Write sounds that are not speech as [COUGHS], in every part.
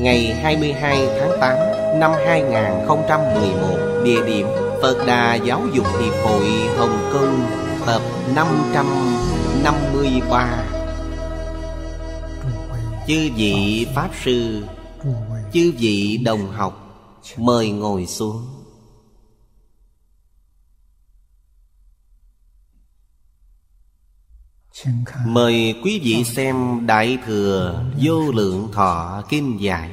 ngày 22 tháng 8 năm 2011, địa điểm Phật Đà Giáo dục Hiệp hội Hồng Kông, tập 553. Chư vị Pháp Sư, chư vị đồng học, mời ngồi xuống. Mời quý vị xem Đại Thừa Vô Lượng Thọ Kinh Giải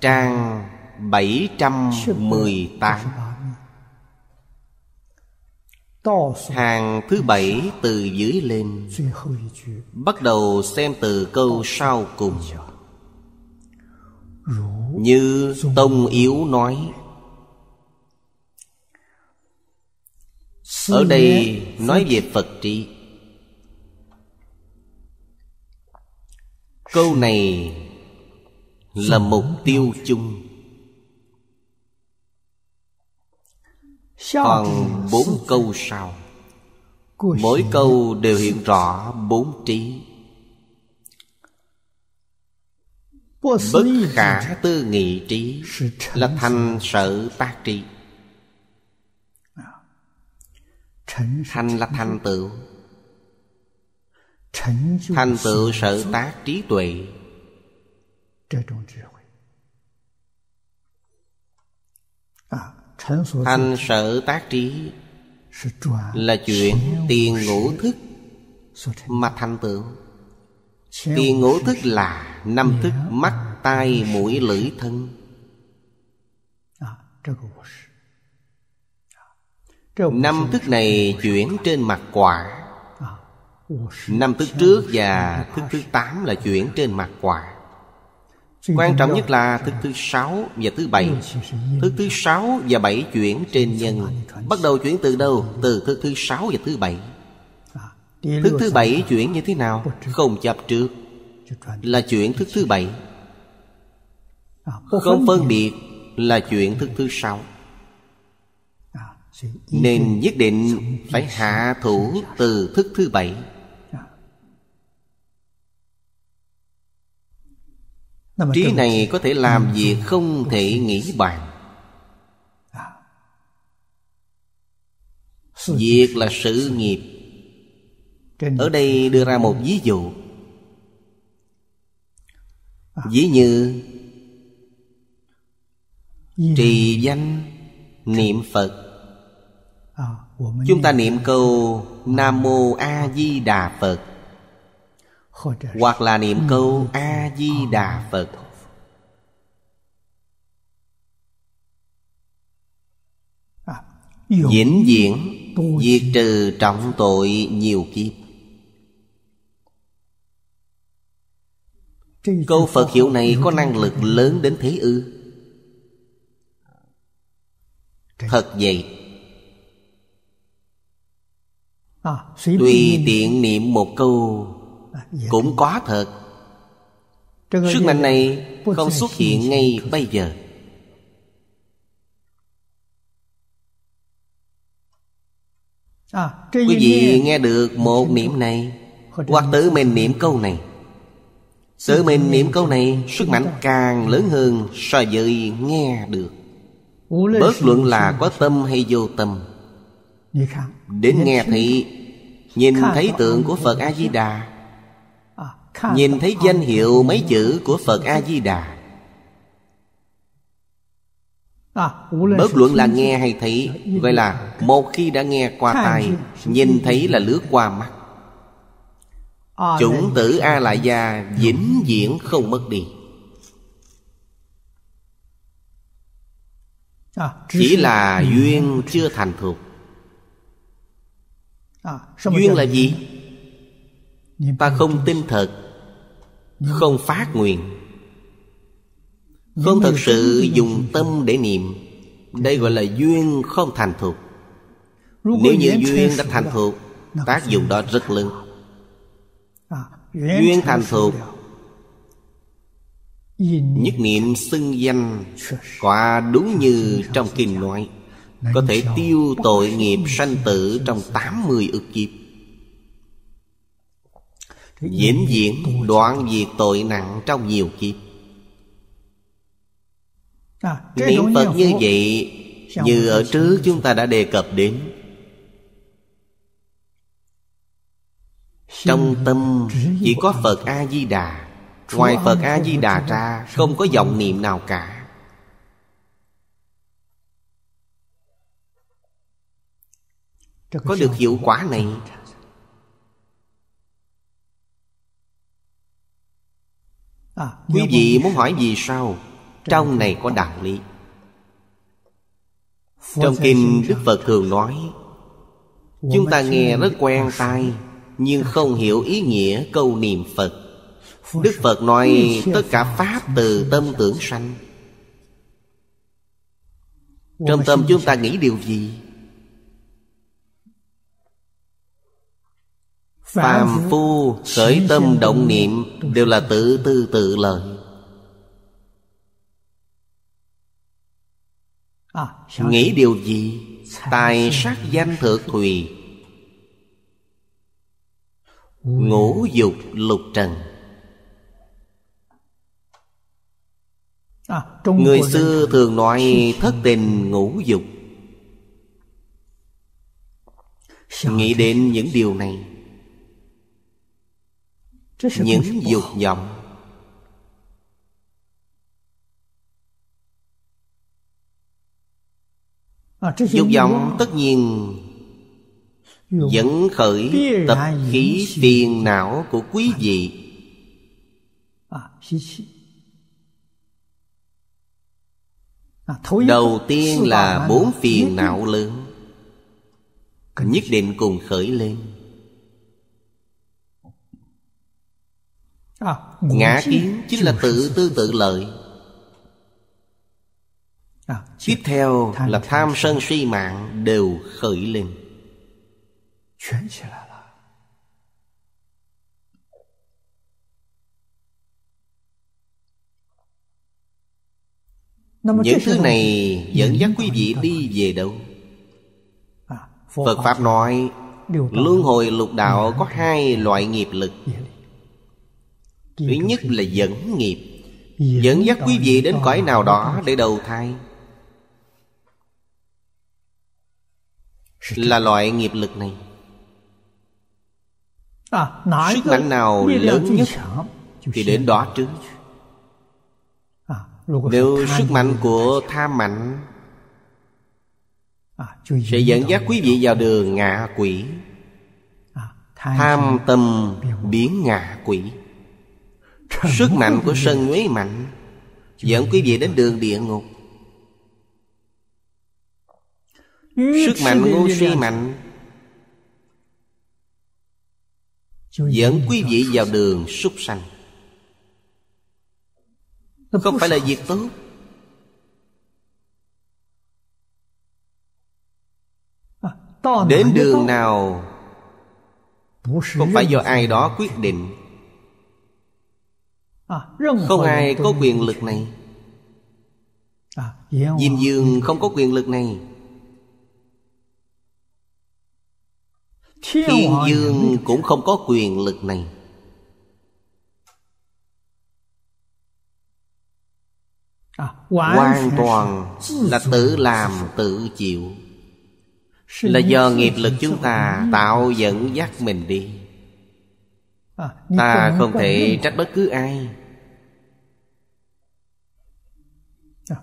Trang 718 Hàng thứ bảy từ dưới lên Bắt đầu xem từ câu sau cùng Như Tông Yếu nói ở đây nói về phật trị câu này là mục tiêu chung còn bốn câu sau mỗi câu đều hiện rõ bốn trí bất khả tư nghị trí là thành sở tác trí Thành là thành tựu Thành tựu à, sự tác trí tuệ Thành sở tác trí Là chuyện tiền ngũ thức Mà thành tựu Tiền ngũ thức là năm thức mắt tai mũi lưỡi thân à, Năm thức này chuyển trên mặt quả à, Năm thức trước và thức thứ tám là chuyển trên mặt quả Quan trọng nhất là thức thứ sáu và thứ bảy Thức thứ sáu và bảy chuyển trên nhân Bắt đầu chuyển từ đâu? Từ thức thứ sáu và thứ bảy à, Thức thứ bảy chuyển như thế nào? Không chập trước Là chuyển thức thứ bảy à, Không phân biệt là chuyển thức thứ sáu nên nhất định phải hạ thủ từ thức thứ bảy trí này có thể làm gì không thể nghĩ bàn việc là sự nghiệp ở đây đưa ra một ví dụ ví như trì danh niệm phật Ờ, Chúng ta niệm câu Nam Mô A Di Đà Phật Hoặc là niệm ừ, câu A Di ờ. Đà Phật Diễn à, diễn Diệt trừ trọng tội nhiều kiếp Câu Phật hiệu này có năng lực lớn đến thế ư Thật vậy Ờ, Tùy tiện niệm một câu à, dạ. Cũng quá thật Sức dạ, mạnh dạ. này không xuất hiện ngay bây giờ à, Quý vị nghe được một niệm này Hoặc tự mình niệm câu này Tự mình niệm câu này Sức mạnh càng lớn hơn so với nghe được Bớt luận là có tâm hay vô tâm Đến nghe thị Nhìn thấy tượng của Phật A-di-đà à, Nhìn thấy danh hiệu mấy chữ của Phật A-di-đà à, Bất luận là nghe hay thấy dạ, Vậy là một khi đã nghe qua tai Nhìn thấy là lướt qua mắt à, Chủng tử A La Gia vĩnh viễn không mất đi Chỉ là duyên chưa thành thuộc. À, duyên là gì ta không tin thật không phát nguyện không thật sự dùng tâm để niệm đây gọi là duyên không thành thuộc. nếu như duyên đã thành thuộc, tác dụng đó rất lớn à, duyên thành thuộc, nhất niệm xưng danh quả đúng như trong kinh nói có thể tiêu tội nghiệp sanh tử trong 80 ức kiếp Diễn diễn đoạn diệt tội nặng trong nhiều kiếp à, Niệm Phật như vậy Như ở trước chúng ta đã đề cập đến Trong tâm chỉ có Phật A-di-đà Ngoài Phật A-di-đà ra Không có dòng niệm nào cả có được hiệu quả này à, quý vị muốn hỏi gì sao trong này có đạo lý trong kinh đức phật thường nói chúng ta nghe rất quen tai nhưng không hiểu ý nghĩa câu niệm phật đức phật nói tất cả pháp từ tâm tưởng sanh trong tâm chúng ta nghĩ điều gì Phàm phu khởi tâm động niệm Đều là tự tư tự lợi à, Nghĩ điều gì Tài sắc danh thượng thùy Ngũ dục lục trần à, Người xưa thường nói thất tình ngũ dục Nghĩ đến những điều này những dục vọng dục vọng tất nhiên vẫn khởi tập khí phiền não của quý à. vị à, à, đầu tiên là bốn phiền não lớn nhất định cùng khởi lên À, ngã kiến chính là tự tư tự lợi à, tiếp theo là tham sân suy mạng đều khởi lên những thứ này dẫn dắt quý vị đi về đâu à, phật pháp nói luân hồi lục đạo có hai loại nghiệp lực Thứ nhất là dẫn nghiệp Dẫn dắt quý vị đến cõi nào đó để đầu thai Là loại nghiệp lực này à, Sức mạnh nào lớn nhất Thì đến đó trước à, Nếu sức mạnh của tham mạnh à, Sẽ dẫn dắt quý vị vào đường ngạ quỷ Tham tâm biến ngạ quỷ Sức mạnh của sân nhuế mạnh Dẫn quý vị đến đường địa ngục Sức mạnh ngu si mạnh Dẫn quý vị vào đường súc sanh Không phải là việc tốt à, Đến đường nào Không phải do ai đó quyết định À, không ai có quyền lực này à, Diêm dương không có quyền lực này Thiên dương cũng không có quyền lực này à, Hoàn toàn là tự làm tự chịu Là do nghiệp lực chúng ta tạo dẫn dắt mình đi À, ta không thể trách bất cứ ai à,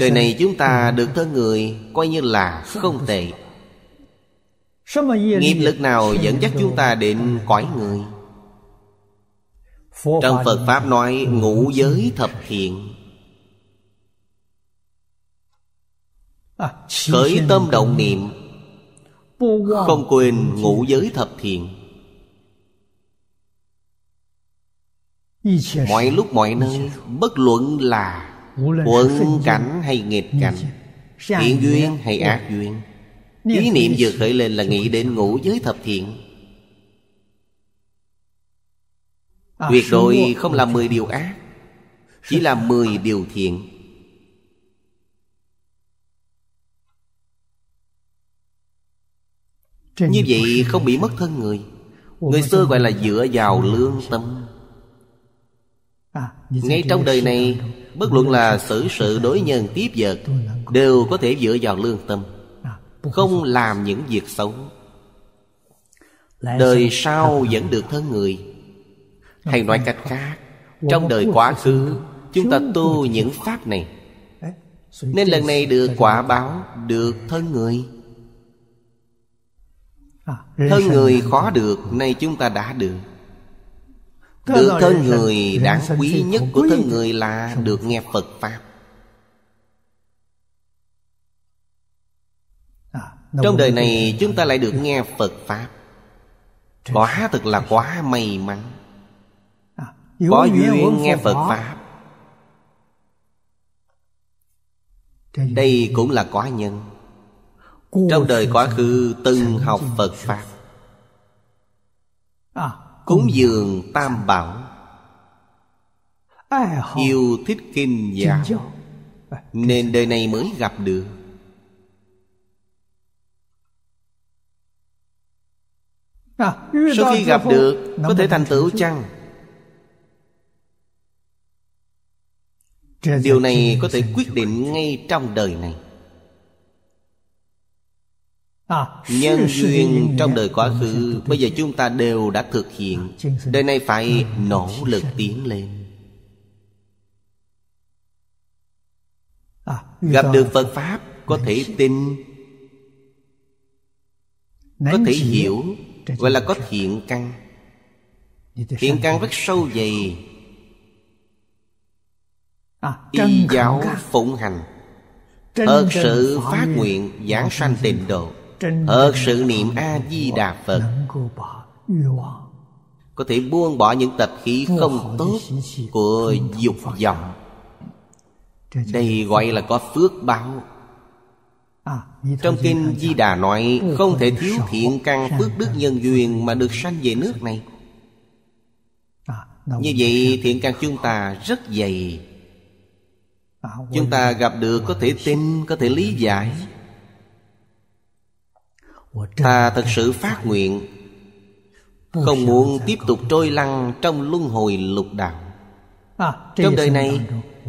đời này chúng ta ừ. được thân người coi như là không tệ nghiệp lực nào dẫn dắt chúng ta đến cõi người trong phật pháp nói ừ. ngũ giới thập thiện à, khởi tâm động niệm không quên ngũ giới thập thiện mọi lúc mọi nơi bất luận là quận cảnh hay nghịch cảnh thiện duyên hay dạ. ác duyên ý niệm vừa khởi lên là nghĩ đến ngũ giới thập thiện à, tuyệt đối không làm mười điều ác chỉ là mười điều thiện như vậy không bị mất thân người người xưa gọi là dựa vào lương tâm À, ngay trong đời này bất luận là xử sự đối nhân tiếp vật đều có thể dựa vào lương tâm à, không làm những việc xấu đời sau vẫn được thân người hay nói cách khác trong đời quá khứ chúng ta tu những pháp này nên lần này được quả báo được thân người à, thân người khó được nay chúng ta đã được được thân người đáng quý nhất của thân người là được nghe Phật Pháp à, Trong đời này chúng ta lại được nghe Phật Pháp quá thật là quá may mắn à, Có duyên nghe Phật Pháp Đây cũng là quá nhân Trong đời quá khứ từng học Phật Pháp à, Cúng dường tam bảo Yêu thích kinh giáo Nên đời này mới gặp được à, Sau khi gặp được Có thể thành tựu chăng Điều này có thể quyết định ngay trong đời này À, nhân duyên trong đời quá khứ Bây giờ chúng ta đều đã thực hiện Đời này phải à, nỗ lực tiến lên à, Gặp được Phật Pháp Có thể tin Có thể hiểu Gọi là có thiện căn Thiện căn rất sâu dày Y giáo phụng hành Thật sự phát nguyện giảng sanh tịnh độ Thật sự niệm A-di-đà Phật Có thể buông bỏ những tập khí không tốt Của dục vọng Đây gọi là có phước báo à, Trong kinh Di Đà nói Không thể thiếu à, thiện căn phước đức nhân duyên Mà được sanh về nước này Như vậy thiện căn chúng ta rất dày Chúng ta gặp được có thể tin, có thể lý giải ta thật sự phát nguyện không muốn tiếp tục trôi lăn trong luân hồi lục đạo à, trong đời này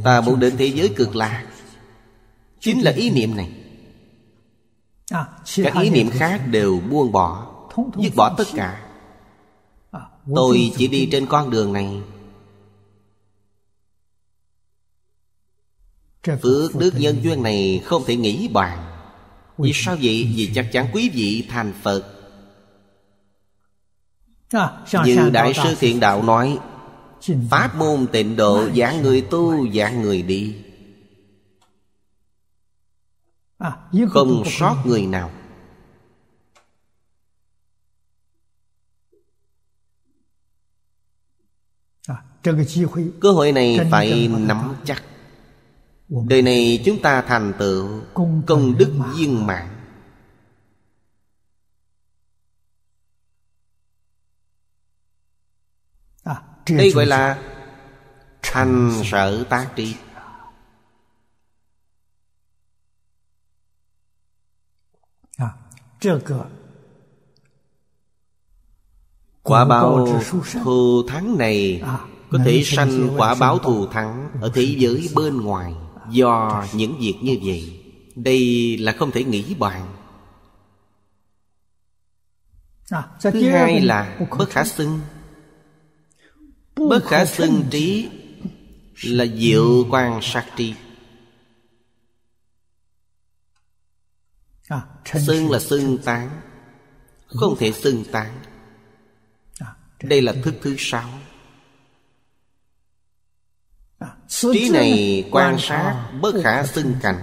ta muốn đến thế giới cực lạc chính là ý niệm này các ý niệm khác đều buông bỏ dứt bỏ tất cả tôi chỉ đi trên con đường này phước đức nhân duyên này không thể nghĩ bàn vì sao vậy? Vì chắc chắn quý vị thành Phật à, Như Đại sư Thiện Đạo nói Pháp môn tịnh độ giảng người tu giảng người đi à, Không sót người nào à, Cơ hội này phải nắm chắc đời này chúng ta thành tựu công đức viên mạng à, đây gọi là thành sở tác trí à, quả báo thù thắng này à, có thể sanh quả báo thù thắng ở thế giới bên ngoài do những việc như vậy đây là không thể nghĩ bàn à, thứ hai là bất khả xưng bất khả xưng trí là diệu quan sát tri à, xưng là xưng tán không thể xưng tán à, đây là thức thứ sáu Trí này quan sát à, bất khả xưng cảnh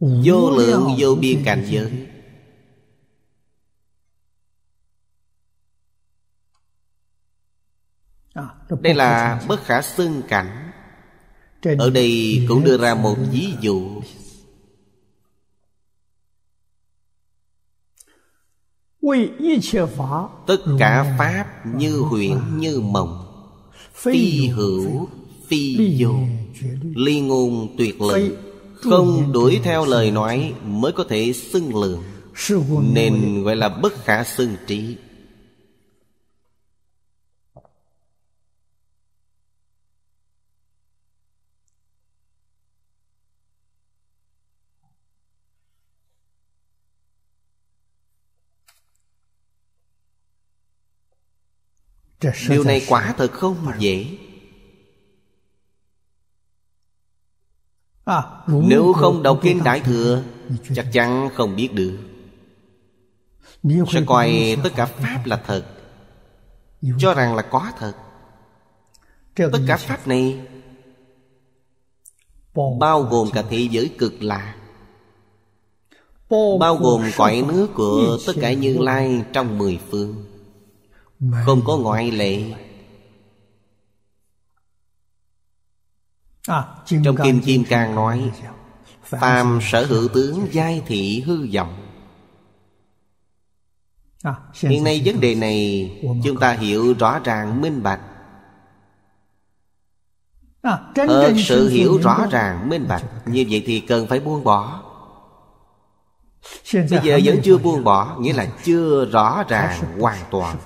Vô lượng vô biên cảnh giới Đây là bất khả xưng cảnh Ở đây cũng đưa ra một ví dụ Tất cả Pháp như huyện như mộng Phi hữu phi vô Ly ngôn tuyệt lượng Không đuổi theo lời nói Mới có thể xưng lượng Nên gọi là bất khả xưng trí điều này quả thật không dễ à, nếu không đọc kinh đại thừa chắc chắn không biết được sẽ coi tất cả pháp là thật cho rằng là có thật tất cả pháp này bao gồm cả thế giới cực lạ, bao gồm cõi nước của tất cả như lai trong mười phương không có ngoại lệ à, Trong Kim Kim Càng nói Phàm sở hữu tướng giai thị hư vọng Hiện nay vấn đề này Chúng ta hiểu rõ ràng minh bạch à, Thật ờ, sự hiểu rõ ràng minh bạch Như vậy thì cần phải buông bỏ Bây dạ, giờ vẫn chưa buông bỏ Nghĩa là dạ. chưa rõ ràng hoàn toàn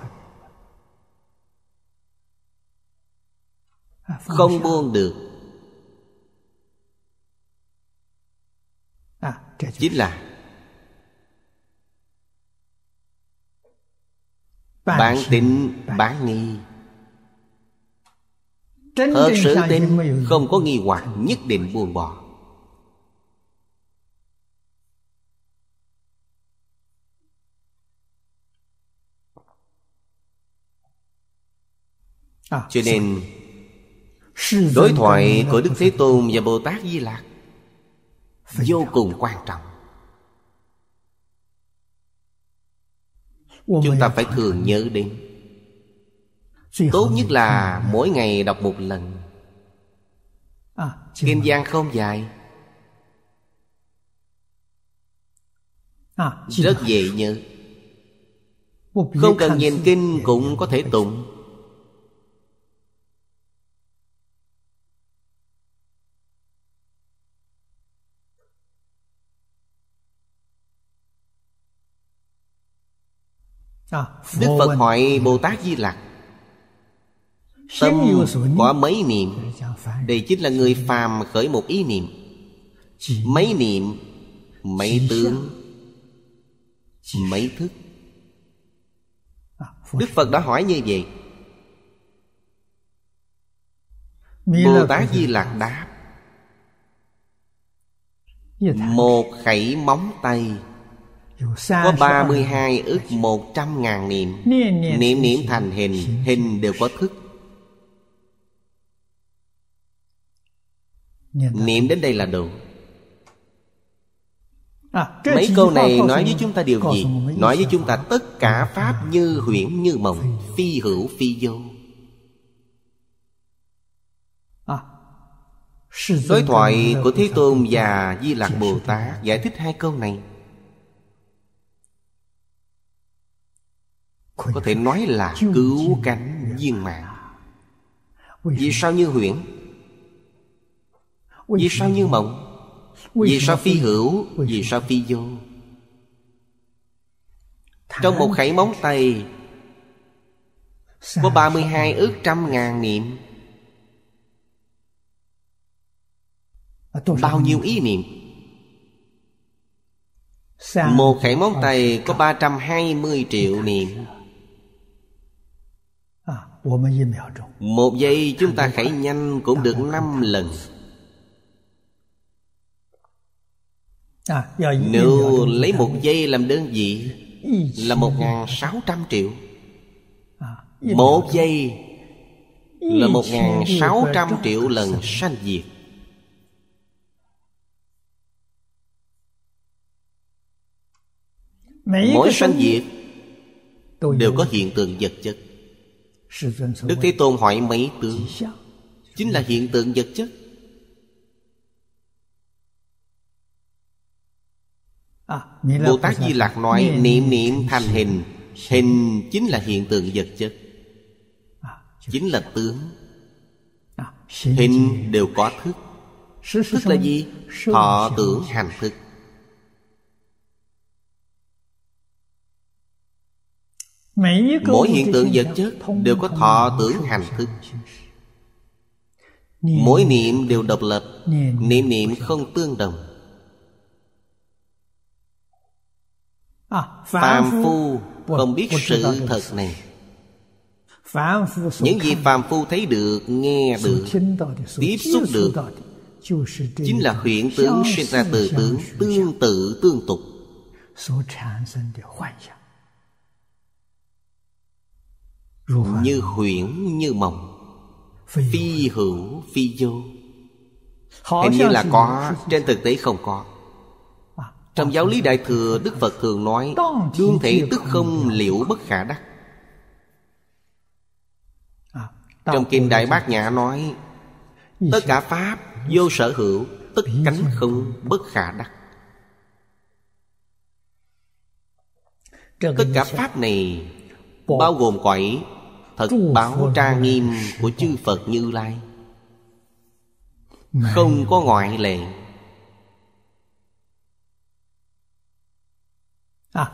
À, không buông được à, Chính là Bản tính bản nghi Thật sự tin không có nghi hoặc nhất định buông bỏ à, Cho nên Đối thoại của Đức Thế Tôn và Bồ Tát Di Lạc Vô cùng quan trọng Chúng ta phải thường nhớ đến Tốt nhất là mỗi ngày đọc một lần à, à, Kinh Gian không dài Rất dễ nhớ Không cần nhìn kinh cũng có thể tụng À, Đức Phật hỏi Bồ Tát Di Lặc Tâm có mấy niệm Đây chính là người phàm khởi một ý niệm Mấy niệm Mấy tướng Mấy thức à, Đức Phật đã hỏi như vậy Bồ Tát Di Lặc đáp Một khẩy móng tay có 32 ức 100 ngàn niệm Niệm niệm thành hình Hình đều có thức Niệm đến đây là đủ à, Mấy câu này nói với chúng ta điều gì? Nói với chúng ta tất cả Pháp như huyễn như mộng Phi hữu phi vô à, Đối thoại của Thế Tôn và Di Lạc Bồ Tát giải thích hai câu này có thể nói là cứu cánh viên mạng vì sao như huyễn vì sao như mộng vì sao phi hữu vì sao phi vô trong một khẩy móng tay có ba mươi hai ước trăm ngàn niệm Bao nhiêu ý niệm Một khẩy móng tay có ba trăm hai mươi triệu niệm một giây chúng ta khải nhanh cũng được năm lần à, Nếu lấy một giây làm đơn vị Là một ngàn sáu trăm triệu à, Một giây Là một ngàn sáu trăm triệu lần sanh diệt Mỗi sanh diệt Đều có hiện tượng vật chất Đức Thế Tôn hỏi mấy tướng Chính là hiện tượng vật chất à, Bồ Tát Di Lạc nói niệm niệm thành hình Hình chính là hiện tượng vật chất à, Chính là tướng à, Hình đều có thức Thức là gì? Thọ tưởng hành thức mỗi hiện tượng vật chất đều có thọ tưởng hành thức mỗi niệm đều độc lập niệm niệm không tương đồng à, Phạm phu không biết sự thật này những gì Phạm phu thấy được nghe được tiếp xúc được chính là hiện tướng sinh ra từ tướng tương tự tương tục như huyễn như mộng Phi hữu phi vô Hình như là có Trên thực tế không có à, Trong à, giáo à. lý Đại Thừa Đức Phật thường nói Đương thể tức không liệu bất khả đắc Trong Kinh Đại Bát Nhã nói Tất cả Pháp vô sở hữu Tất cánh không bất khả đắc Tất cả Pháp này bao gồm cõi thật báo tra nghiêm của chư phật như lai không có ngoại lệ à,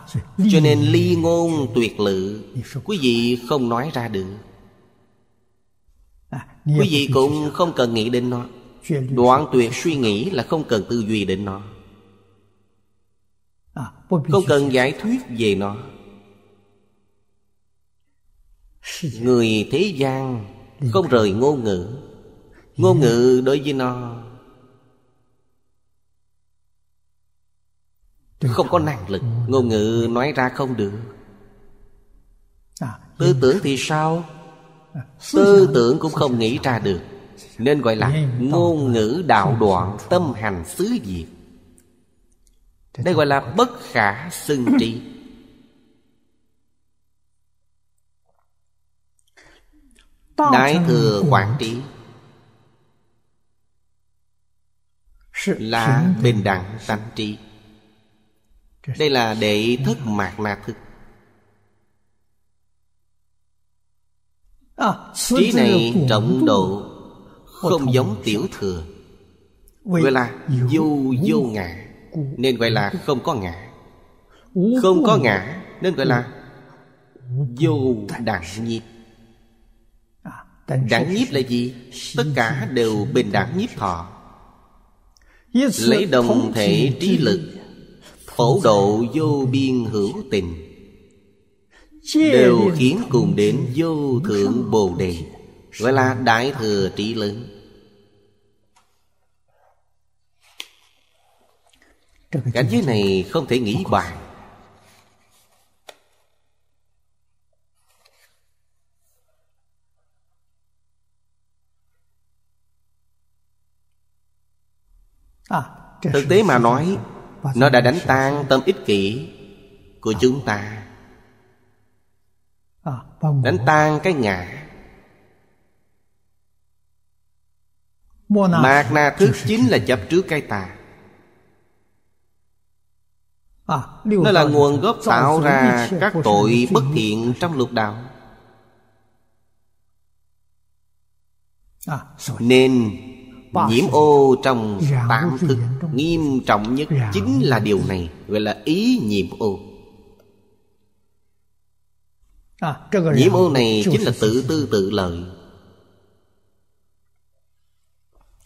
cho nên ly ngôn tuyệt lự quý vị không nói ra được à, quý vị cũng không cần nghĩ đến nó đoạn tuyệt suy nghĩ là không cần tư duy đến nó à, không cần giải thuyết về nó người thế gian không rời ngôn ngữ ngôn ngữ đối với nó không có năng lực ngôn ngữ nói ra không được à, tư tưởng thì sao à, tư tưởng cũng không nghĩ ra được nên gọi là ngôn ngữ đạo đoạn tâm hành xứ diệt đây gọi là bất khả xưng [COUGHS] trí Đại thừa quản trị Là bình đẳng tánh trí Đây là đệ thất mạc na thức Trí này trọng độ Không giống tiểu thừa Gọi là vô vô ngã Nên gọi là không có ngã Không có ngã Nên gọi là vô đẳng nhiệt Đẳng nhiếp là gì? Tất cả đều bình đẳng nhiếp thọ Lấy đồng thể trí lực Phổ độ vô biên hữu tình Đều khiến cùng đến vô thượng bồ đề Gọi là đại thừa trí lớn Cảnh giới này không thể nghĩ bàn À, Thực tế mà nói Nó đã đánh tan tâm ích kỷ Của chúng ta à, Đánh tan cái ngã Mạc na thức chính là chấp trước cái tà Nó là nguồn gốc tạo ra các tội bất thiện trong lục đạo à, Nên Nhiễm ô trong tám thức Nghiêm trọng nhất chính là điều này Gọi là ý nhiễm ô à, Nhiễm ô này chính là tự tư tự lợi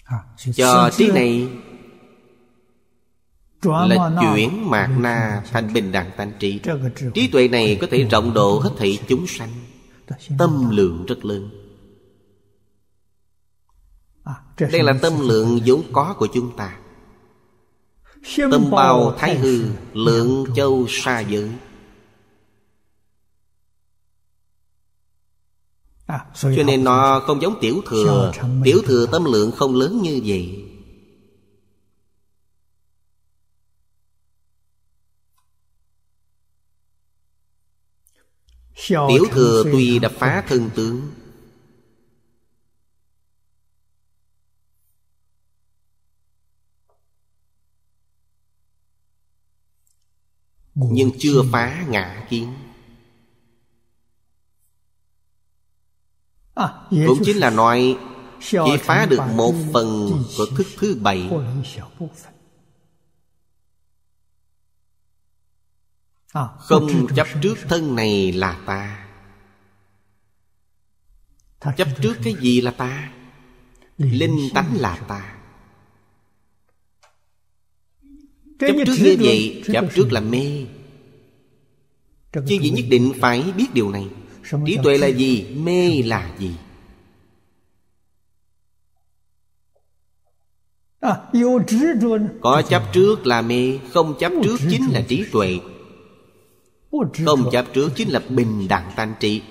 à, Cho trí này là chuyển mạt na thành bình đẳng tánh trí trí tuệ này có thể rộng độ hết thảy chúng sanh tâm lượng rất lớn À, Đây là tâm lượng vốn có của chúng ta Tâm bao thái hư Lượng châu xa dữ. À, Cho nên nó không giống tiểu thừa Tiểu thừa tâm lượng không lớn như vậy Tiểu thừa tuy đã phá thân tướng nhưng chưa phá ngã kiến à, cũng chính là nói chỉ phá được một phần của thức thứ bảy à, không chấp trước thân này là ta chấp trước cái gì là ta linh tánh là ta Chấp trước như vậy Chấp trước là mê Chư vị nhất định phải biết điều này Trí tuệ là gì? Mê là gì? À, có chấp trước là mê Không chấp trước chính là trí tuệ Không chấp trước chính là bình đẳng tánh trị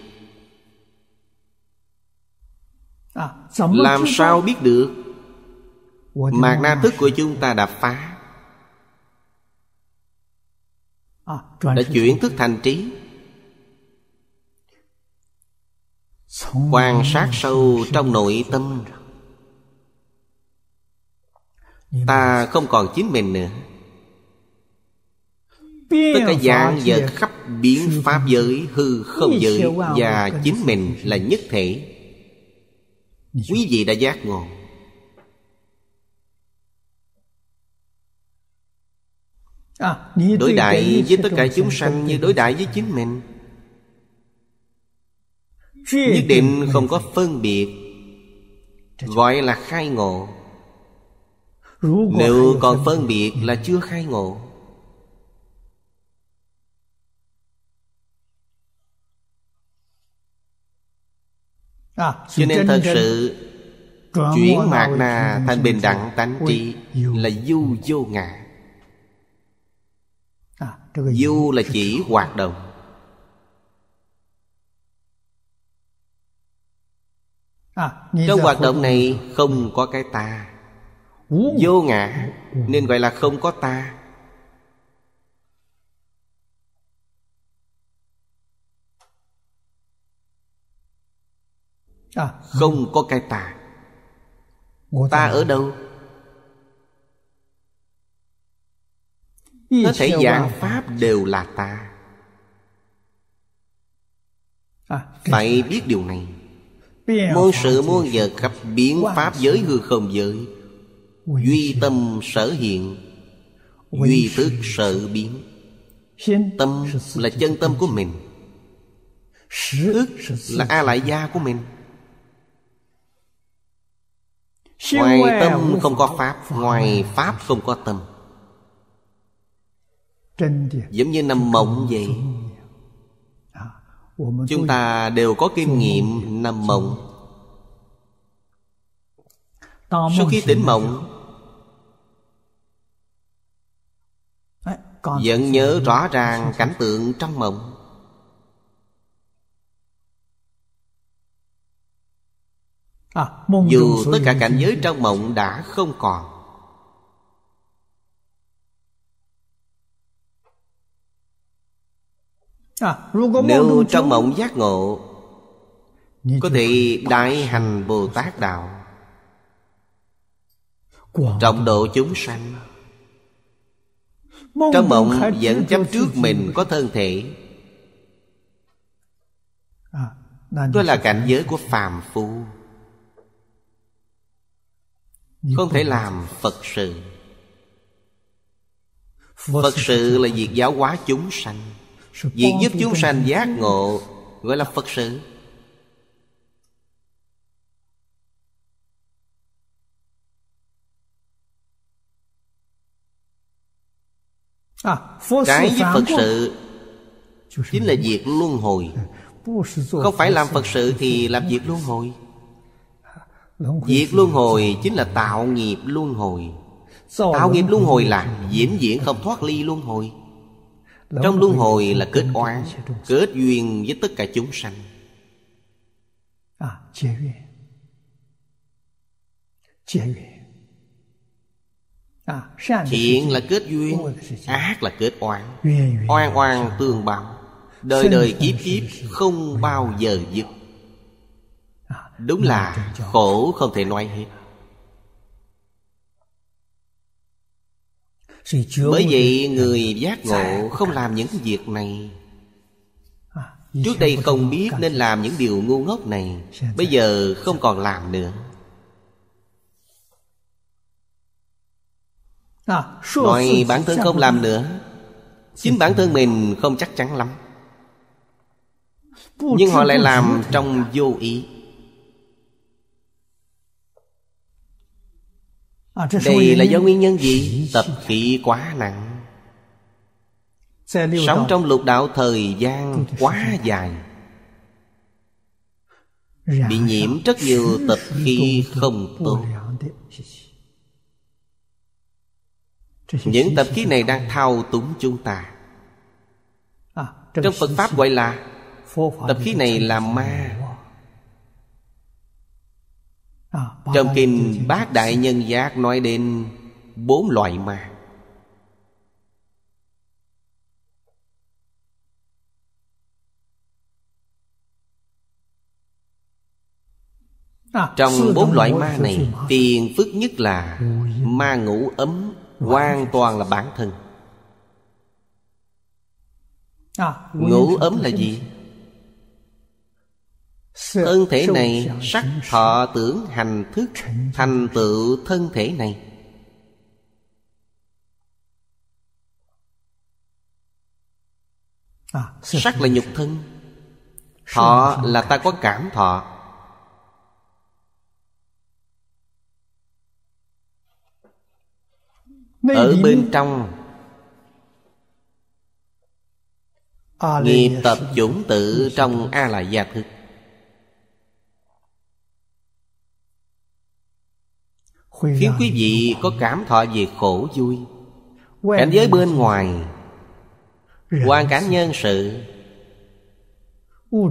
à, Làm sao biết được Mạc na thức của chúng ta đã phá À, đã chuyển thức thành trí quan sát sâu trong nội tâm ta không còn chính mình nữa tất cả dạng vật khắp biến pháp giới hư không giới và chính mình là nhất thể quý vị đã giác ngộ À, đối đại với tất cả chúng sanh như đối đại với chính mình Nhất định không có phân biệt Gọi là khai ngộ Nếu còn phân biệt là chưa khai ngộ à, Cho nên thật sự Chuyển mạc na thành bình đẳng tánh trí Là du vô ngã À, du là chỉ hoạt động trong à, hoạt động này không có cái ta vô ngã nên gọi là không có ta à, không có cái ta ta ở đâu Hết thể dạng Pháp đều là ta à, Phải biết điều này Muôn sự muôn giờ khắp biến Pháp giới hư không giới Duy tâm sở hiện Duy thức sở biến Tâm là chân tâm của mình Thức là A Lại Gia của mình Ngoài tâm không có Pháp Ngoài Pháp không có tâm giống như nằm mộng vậy à, chúng ta đều có kinh nghiệm nằm mộng sau khi tỉnh mộng vẫn nhớ rõ ràng cảnh tượng trong mộng à, dù tất cả cảnh giới trong mộng đã không còn À, Nếu trong mộng giác ngộ Có thể đại hành Bồ Tát Đạo Trọng độ chúng sanh Trong mộng vẫn chấp trước mình có thân thể à, Đó là cảnh giới của phàm phu Không thể làm Phật sự Phật sự là việc giáo hóa chúng sanh Việc giúp chúng sanh giác ngộ Gọi là Phật sự à, Cái với Phật sự Chính là việc luân hồi à, Không phải làm Phật sự thì làm việc à, luân hồi Việc luân hồi chính là tạo nghiệp luân hồi Tạo nghiệp luân hồi là diễn diễn không thoát ly luân hồi trong luân hồi là kết oán Kết duyên với tất cả chúng sanh à, à, Thiện là kết duyên Ác là kết oán Oan oan tương bằng, Đời đời kiếp kiếp không bao giờ dứt à, Đúng là khổ không thể nói hết Bởi vậy người giác ngộ không làm những việc này à, Trước đây không biết nên làm những điều ngu ngốc này Bây giờ không còn làm nữa à, Nói bản thân không làm nữa Chính bản thân mình không chắc chắn lắm Nhưng họ lại làm trong vô ý À, Đây là do nguyên nhân gì? Tập khí quá nặng Sống trong lục đạo thời gian quá dài dạ. Bị nhiễm rất nhiều tập khí không tốt Những tập khí này đang thao túng chúng ta à, Trong Phật Pháp gọi là Tập khí này là ma Ờ, Trong kinh Bát Đại Nhân Giác nói đến bốn loại ma à, Trong bốn loại ma này Phiền phức nhất là Ma ngủ ấm Hoàn toàn là bản thân à, Ngủ ấm là gì? Thân thể này sắc thọ tưởng hành thức Thành tựu thân thể này à, Sắc là nhục thân Thọ là ta có cảm thọ Ở bên trong Nghiệp tập chủng tự trong A-la-gia thức khiến quý vị có cảm thọ về khổ vui cảnh giới bên ngoài quan cảnh nhân sự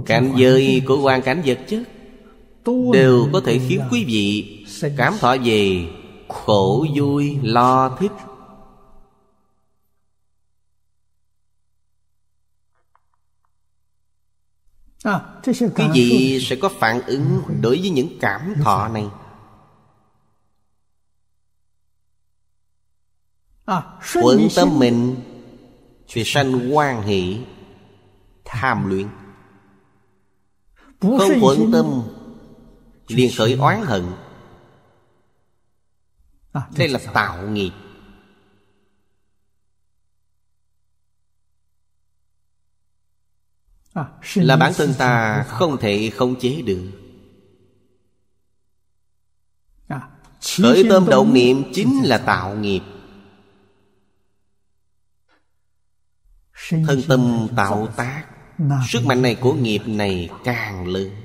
cảnh giới của quan cảnh vật chất đều có thể khiến quý vị cảm thọ về khổ vui lo thích à, quý vị sẽ có phản ứng đối với những cảm thọ này À, quận tâm mình Thì sanh quan hỷ Tham luyện Không quận tâm liền khởi oán hận à, Đây là tạo nghiệp à, Là bản thân ta không thể không chế được Khởi tâm động niệm chính là tạo nghiệp Thân tâm tạo tác Sức mạnh này của nghiệp này càng lớn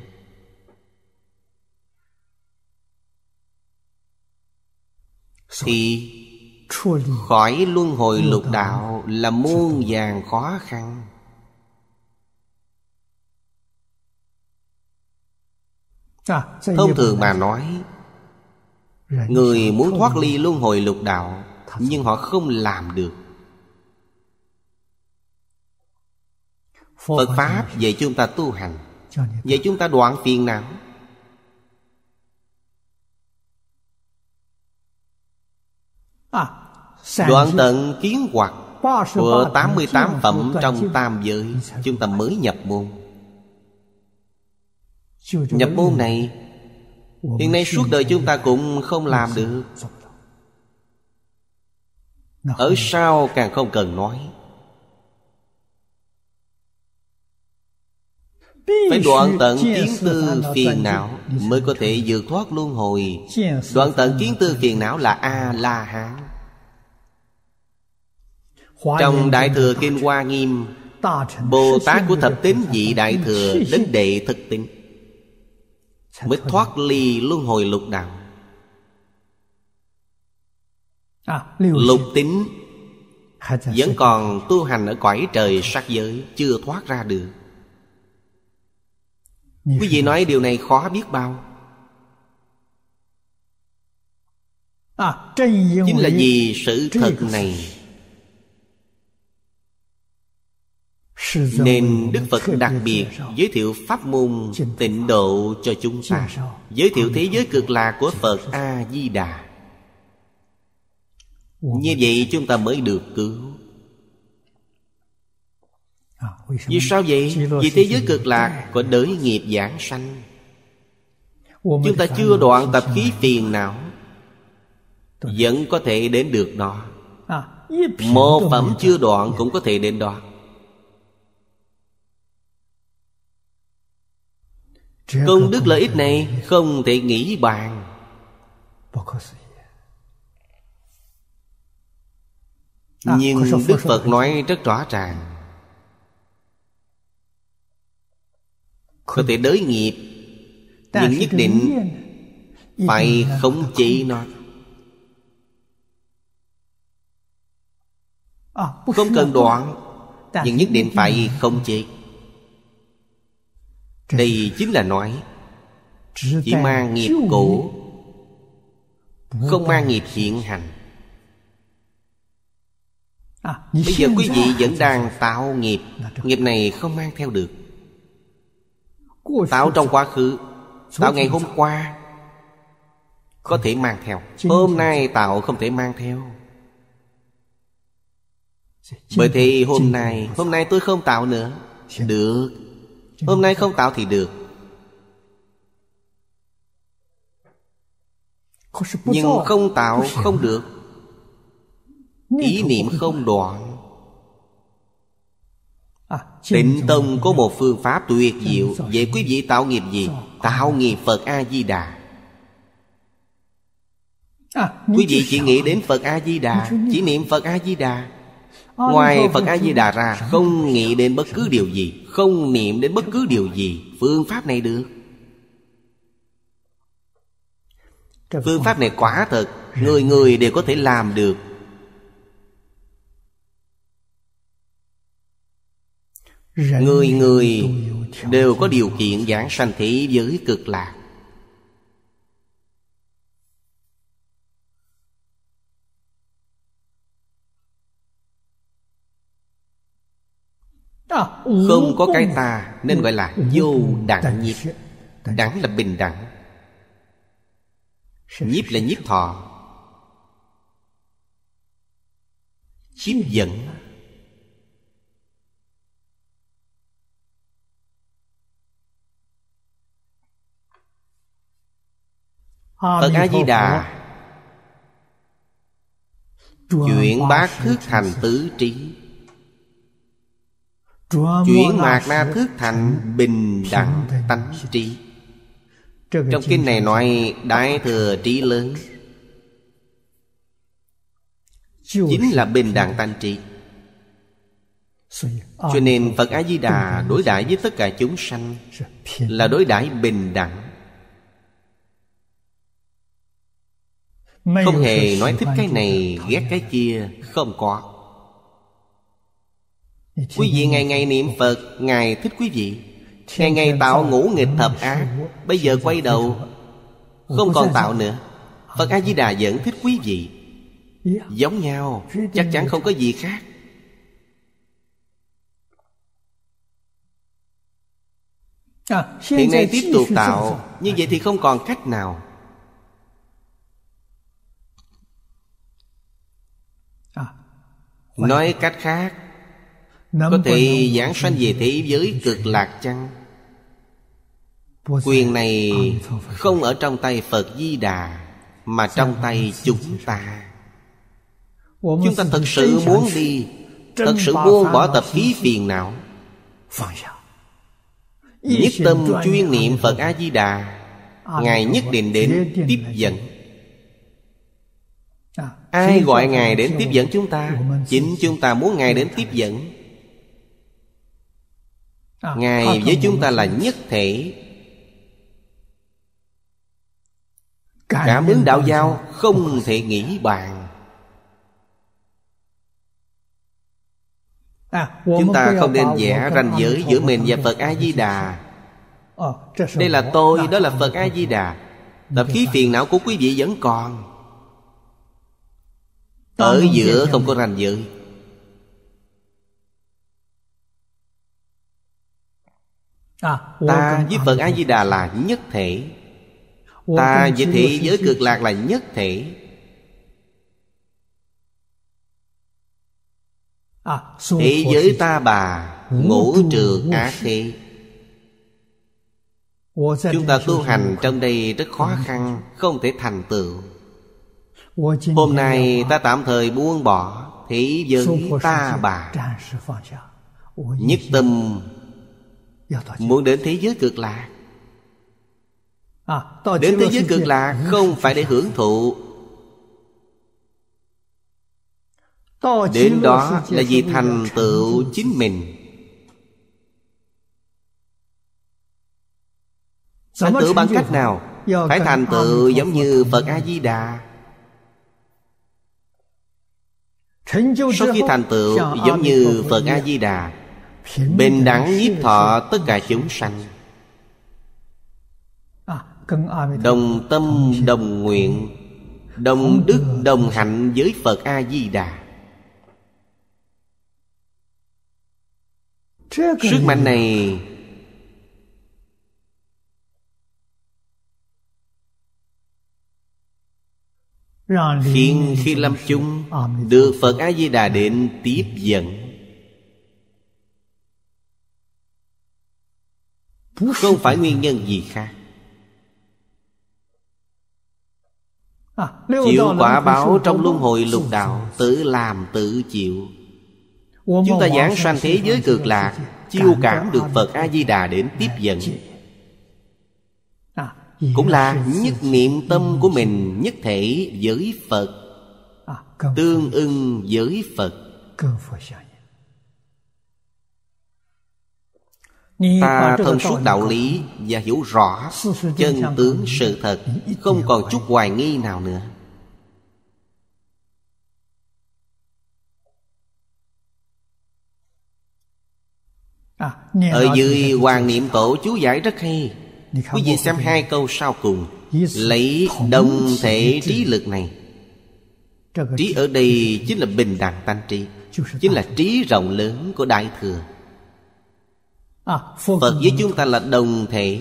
Thì khỏi luân hồi lục đạo là muôn vàng khó khăn Thông thường mà nói Người muốn thoát ly luân hồi lục đạo Nhưng họ không làm được Phật Pháp dạy chúng ta tu hành Dạy chúng ta đoạn phiền não à, Đoạn tận kiến hoặc Của 88 phẩm trong tam giới Chúng ta mới nhập môn Nhập môn này Hiện nay suốt đời chúng ta cũng không làm được Ở sau càng không cần nói Phải đoạn tận kiến tư phiền não Mới có thể vượt thoát luân hồi Đoạn tận kiến tư phiền não là A-la-hán Trong Đại Thừa Kim Hoa Nghiêm Bồ Tát của Thập Tín Dị Đại Thừa Đến đệ thực tính Mới thoát ly luân hồi lục đạo à, Lục tính Vẫn còn tu hành ở cõi trời sắc giới Chưa thoát ra được Quý vị nói điều này khó biết bao à, Chính là vì sự thật này Nên Đức Phật đặc biệt giới thiệu pháp môn tịnh độ cho chúng ta Giới thiệu thế giới cực lạc của Phật A-di-đà Như vậy chúng ta mới được cứu À, Vì sao vậy? Vì thế giới cực lạc có đới nghiệp giảng sanh Chúng ta chưa đoạn tập khí phiền não Vẫn có thể đến được đó à, Một phẩm chưa đoạn cũng có thể đến đó Công đức lợi ích này không thể nghĩ bàn Nhưng à, Đức Phật nói rất rõ ràng có thể đới nghiệp nhưng à, nhất định phải khống chế nó không cần đoạn nhưng nhất định phải khống chế đây chính là nói chỉ mang nghiệp cũ không mang nghiệp hiện hành à, bây giờ quý vị vẫn đang tạo nghiệp nghiệp này không mang theo được Tạo trong quá khứ Tạo ngày hôm qua Có thể mang theo Hôm nay tạo không thể mang theo Bởi thế hôm nay Hôm nay tôi không tạo nữa Được Hôm nay không tạo thì được Nhưng không tạo không được Ý niệm không đoạn À, Tịnh Tông có một phương pháp tuyệt diệu Vậy quý vị tạo nghiệp gì? Tạo nghiệp Phật A-di-đà à, Quý vị chỉ nghĩ đến Phật A-di-đà Chỉ niệm Phật A-di-đà Ngoài Phật A-di-đà ra Không nghĩ đến bất cứ điều gì Không niệm đến bất cứ điều gì Phương pháp này được Phương pháp này quả thật Người người đều có thể làm được Người người đều có điều kiện giảng sanh thế giới cực lạc Không có cái ta nên gọi là vô đẳng nhiếp Đẳng là bình đẳng Nhiếp là nhiếp thọ Chiếm dẫn Phật A-di-đà Chuyển bát thức thành tứ trí Chuyển mạc na thức thành bình đẳng tánh trí Trong kinh này nói Đại thừa trí lớn Chính là bình đẳng tánh trí Cho nên Phật A-di-đà đối đãi với tất cả chúng sanh Là đối đãi bình đẳng Không hề nói thích cái này ghét cái kia Không có Quý vị ngày ngày niệm Phật Ngài thích quý vị Ngày ngày tạo ngũ nghịch thập ác Bây giờ quay đầu Không còn tạo nữa Phật A-di-đà vẫn thích quý vị Giống nhau Chắc chắn không có gì khác à, Hiện nay tiếp tục tạo Như vậy thì không còn cách nào nói cách khác có thể giảng sanh về thế giới cực lạc chăng quyền này không ở trong tay phật di đà mà trong tay chúng ta chúng ta thật sự muốn đi thật sự buông bỏ tập khí phiền não nhất tâm chuyên niệm phật a di đà ngài nhất định đến tiếp dẫn ai gọi ngài đến tiếp dẫn chúng ta chính chúng ta muốn ngài đến tiếp dẫn à, ngài à, với chúng ta là nhất thể cảm ứng đạo giao không thể nghĩ bàn à, chúng ta không nên vẽ ranh giới giữa mình và phật a di đà đây là tôi đó là phật a di đà tập khí phiền não của quý vị vẫn còn ở giữa không có ranh giới à, Ta với Phật A-di-đà là nhất thể Ta với thế giới cực lạc là nhất thể à, Thế giới ta bà Ngũ trường á thế Chúng ta tu hành trong đây rất khó khăn Không thể thành tựu Hôm nay ta tạm thời buông bỏ Thế giới ta bà Nhất tâm dạ, Muốn đến thế giới cực lạc à, Đến thế giới cực lạc không phải để hưởng thụ Đến đó là vì thành tựu chính mình Thành tựu bằng cách nào Phải thành tựu giống như Phật A-di-đà Sau khi thành tựu giống như Phật A-di-đà Bình đẳng nhiếp thọ tất cả chúng sanh à, Đồng tâm đồng nguyện Đồng đức đồng hạnh với Phật A-di-đà Sức mạnh này khiến khi lâm chung được phật a di đà đến tiếp dẫn không phải nguyên nhân gì khác à, chịu quả báo trong luân hồi lục đạo tự làm tự chịu chúng ta giảng sanh thế giới cực lạc chiêu cảm được phật a di đà đến tiếp dẫn cũng là nhất niệm tâm của mình nhất thể với Phật à, Tương ưng với Phật Ta thông suốt đạo lý và hiểu rõ chân tướng sự thật Không còn chút hoài nghi nào nữa à, Ở dưới Hoàng Niệm Tổ chú giải rất hay Quý vị xem hai câu sau cùng Lấy đồng thể trí lực này Trí ở đây chính là bình đẳng tánh trí Chính là trí rộng lớn của Đại Thừa à, Phật với chúng ta là đồng thể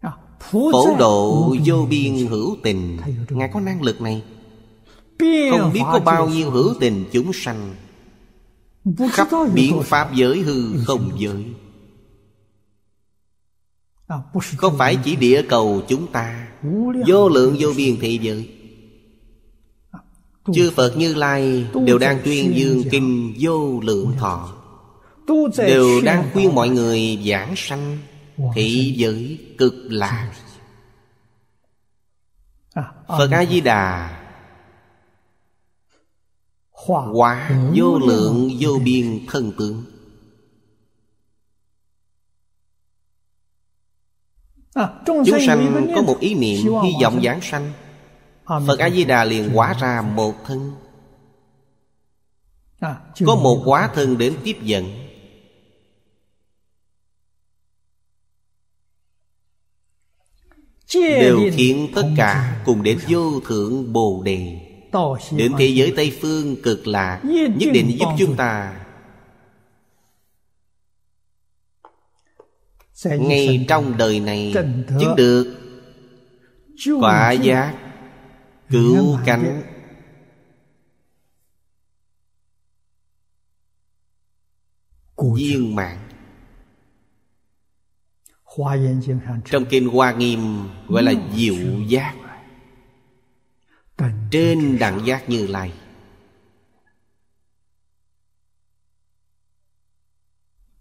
à, Phổ độ vô biên hữu tình Ngài có năng lực này Không biết có bao nhiêu hữu tình chúng sanh Khắp biển Pháp giới hư không giới không à, phải chỉ địa cầu chúng ta Vô lượng vô biên thị giới à, Chư Phật Như Lai đều đang tuyên dương kinh vô lượng thọ Đều đang khuyên mọi người giảng sanh Thị giới cực lạc à, Phật A-di-đà Hóa vô lượng vô biên thân tướng À, chúng sanh có một ý niệm hy vọng giảng sanh Phật A-di-đà liền hóa ra một thân à, Có một quá thân đến tiếp dẫn Đều khiến tất cả cùng đến vô thượng Bồ Đề Đến thế giới Tây Phương cực lạc Nhất định giúp chúng ta ngay trong đời này chứng được quả giác cứu cánh viên mạng trong kinh hoa nghiêm gọi là diệu giác trên đẳng giác như lai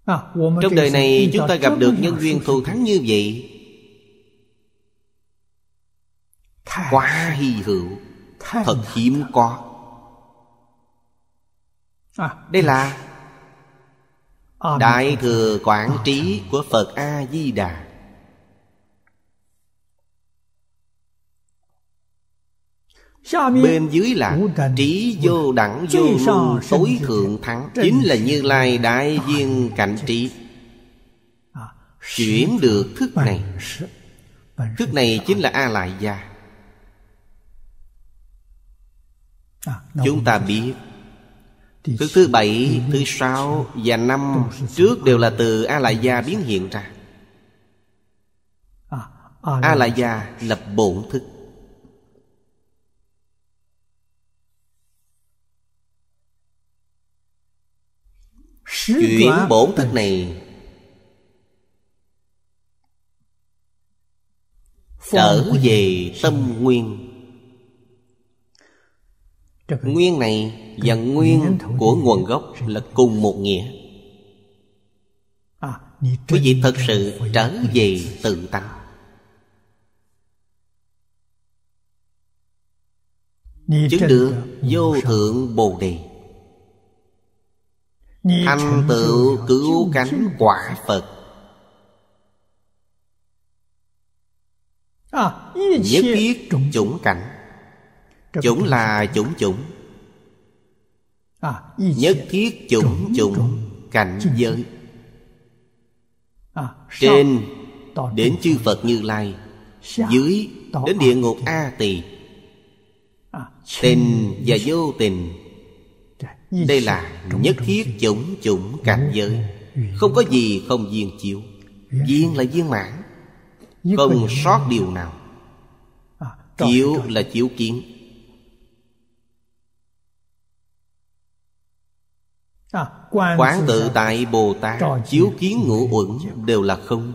À, Trong đời này chúng ta gặp được nhân duyên thù thắng như vậy Quá hy hữu Thật hiếm có à, Đây là à, Đại thừa quản trí của Phật A-di-đà Bên dưới là trí vô đẳng vô lưu tối thượng thắng Chính là Như Lai Đại Viên à, Cảnh Trí à, Chuyển được thức này Thức này chính là A Lại Gia Chúng ta biết Thứ thứ bảy, thứ sáu và năm Trước đều là từ A Lại Gia biến hiện ra à, A Lại Gia lập bổn thức Chuyển bổn thức này Trở về tâm nguyên Nguyên này và nguyên của nguồn gốc là cùng một nghĩa à, Quý vị thật sự trở về tự tánh Chứng được vô thượng Bồ Đề thành tựu cứu cánh quả phật à, nhất thiết chủng cảnh chủng là chủng à, chủng nhất thiết chủng chủng cảnh giới à, trên đến chư phật như lai dưới đến địa ngục a tỳ tình và vô tình đây là nhất thiết chủng chủng cảnh giới Không có gì không viên chiếu dạ. Viên là viên mãn Không sót điều nào à, Chiếu là chiếu kiến à, Quán tự tại Bồ Tát Chiếu kiến ngũ uẩn dạ. đều là không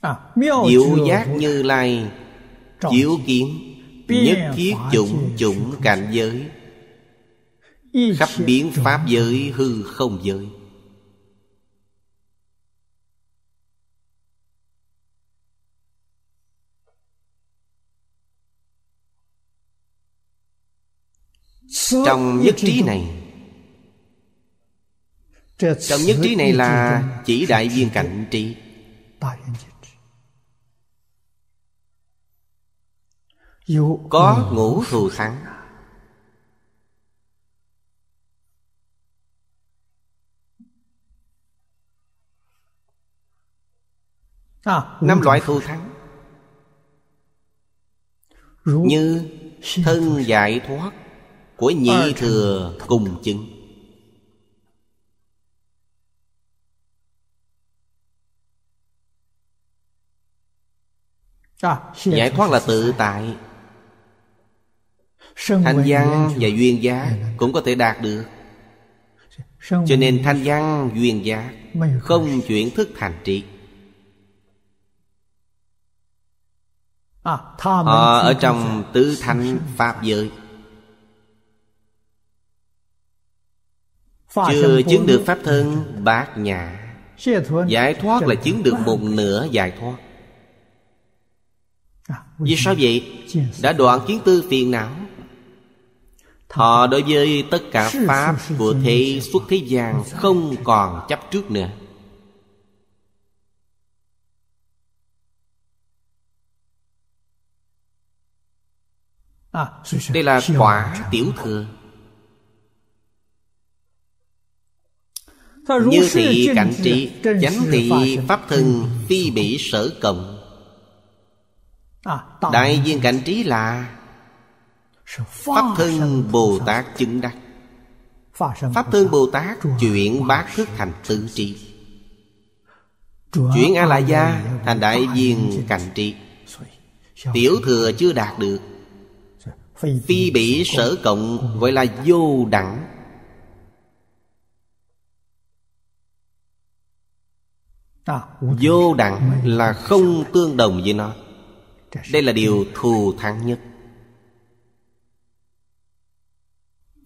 à, Diệu giác như lai Chiếu kiến Nhất thiết chủng chủng cảnh giới Khắp biến pháp giới hư không giới Trong nhất trí này Trong nhất trí này là chỉ đại viên cảnh trí Có ngũ thù thắng à, Năm loại thù thắng Như thân giải thoát Của nhị ờ, thừa cùng chứng à, Giải thoát là tự tại Thanh văn và duyên giác cũng có thể đạt được Cho nên thanh văn, duyên giác Không chuyển thức thành trí à, Họ ờ, ở trong tứ thanh Pháp giới Chưa chứng được Pháp thân bát nhã Giải thoát là chứng được một nửa giải thoát à, Vì sao vậy? Đã đoạn kiến tư phiền não Thọ đối với tất cả Pháp của thế xuất thế gian Không còn chấp trước nữa à, Đây là quả tiểu thừa Như thị cảnh trí Chánh thị pháp thân Phi bị sở cộng à, Đại viên cảnh trí là Pháp thân Bồ Tát chứng đắc Pháp thân Bồ Tát chuyển bát thức thành tự tri Chuyển A-la-gia thành đại viên cảnh trị Tiểu thừa chưa đạt được Phi bỉ sở cộng gọi là vô đẳng à, Vô đẳng là không tương đồng với nó Đây là điều thù thắng nhất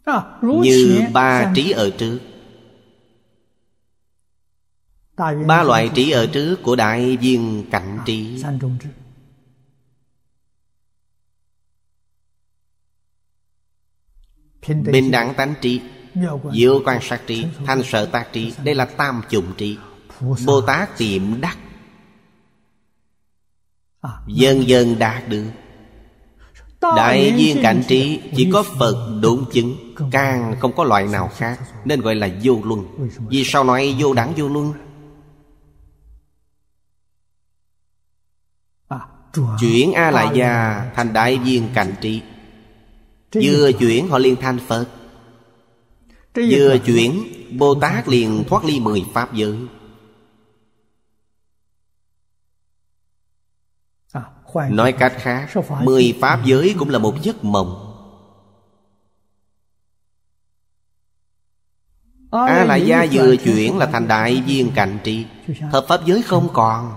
À, như ba trí ở trước ba loại trí ở trước của đại viên cảnh à, trí bình đẳng tánh trí diệu quan sát trí thanh sở tác trí đây là tam chủng trí bồ tát tiệm đắc à, dần dần đạt được Đại viên cảnh trí Chỉ có Phật đúng chứng Càng không có loại nào khác Nên gọi là vô luân Vì sao nói vô đẳng vô luân à, Chuyển A Lại Gia thành đại viên cảnh trí Vừa chuyển họ liền thanh Phật Vừa chuyển Bồ Tát liền thoát ly mười Pháp giới Nói cách khác Mười Pháp giới cũng là một giấc mộng A là gia vừa chuyển là thành đại viên cảnh tri Thập Pháp giới không còn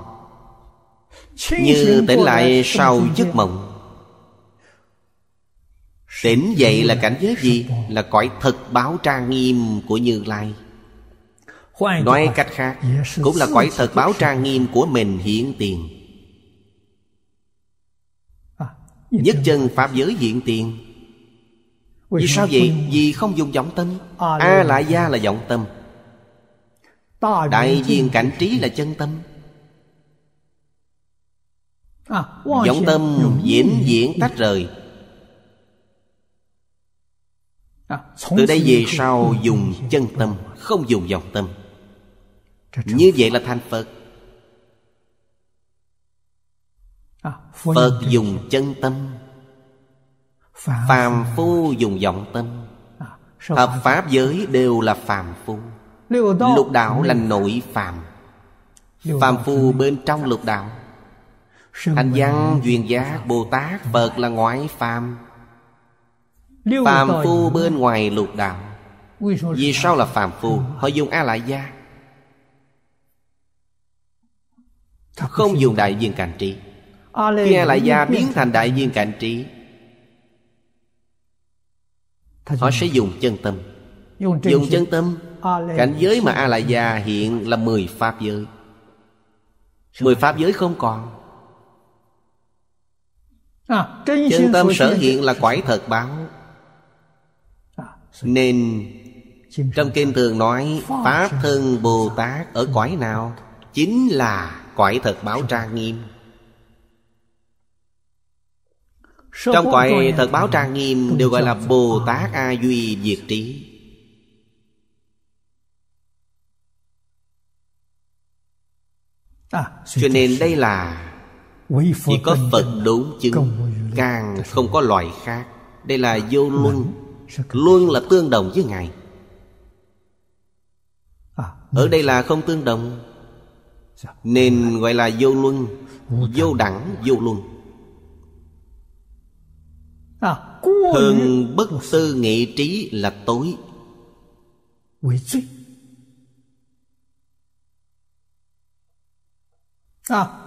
Như tỉnh lại sau giấc mộng Tỉnh dậy là cảnh giới gì? Là cõi thực báo trang nghiêm của Như Lai Nói cách khác Cũng là cõi thực báo trang nghiêm của mình hiện tiền Nhất chân Pháp giới diện tiền Vì sao vậy? Vì không dùng vọng tâm A lại gia là vọng tâm Đại viên cảnh trí là chân tâm à, à, Vọng tâm diễn diễn tách rời Từ đây về sau dùng chân tâm Không dùng vọng tâm Như vậy là thành Phật À, Phật dùng chân tâm Phàm phu dùng vọng tâm à, hợp pháp giới đều là phàm phu Lục đạo là ừ. nội phàm Phàm phu bên trong lục đạo Hành văn, duyên giác, Bồ Tát, ừ. Phật là ngoại phàm Phàm phu bên ngoài lục đạo Vì sao là phàm phu? Ừ. Họ dùng a la gia Không dùng đại viên cảnh trí Kia lại gia biến thành đại viên cảnh trí Họ sẽ dùng chân tâm Dùng chân tâm Cảnh giới mà a lại gia hiện là mười pháp giới mười pháp giới không còn à, Chân tâm sở hiện là quải thật báo à, Nên Trong kinh thường nói Pháp thân Bồ Tát ở quải nào Chính là quải thật báo trang nghiêm Trong cõi thật báo trang nghiêm Đều gọi là Bồ Tát A Duy Diệt Trí à, Cho nên đây là Chỉ có Phật đúng chứng Càng không có loại khác Đây là vô luân Luân là tương đồng với Ngài à, Ở đây là không tương đồng dạ. Nên gọi là vô luân Vô đẳng vô luân À, hơn bất tư nghị trí là tối à,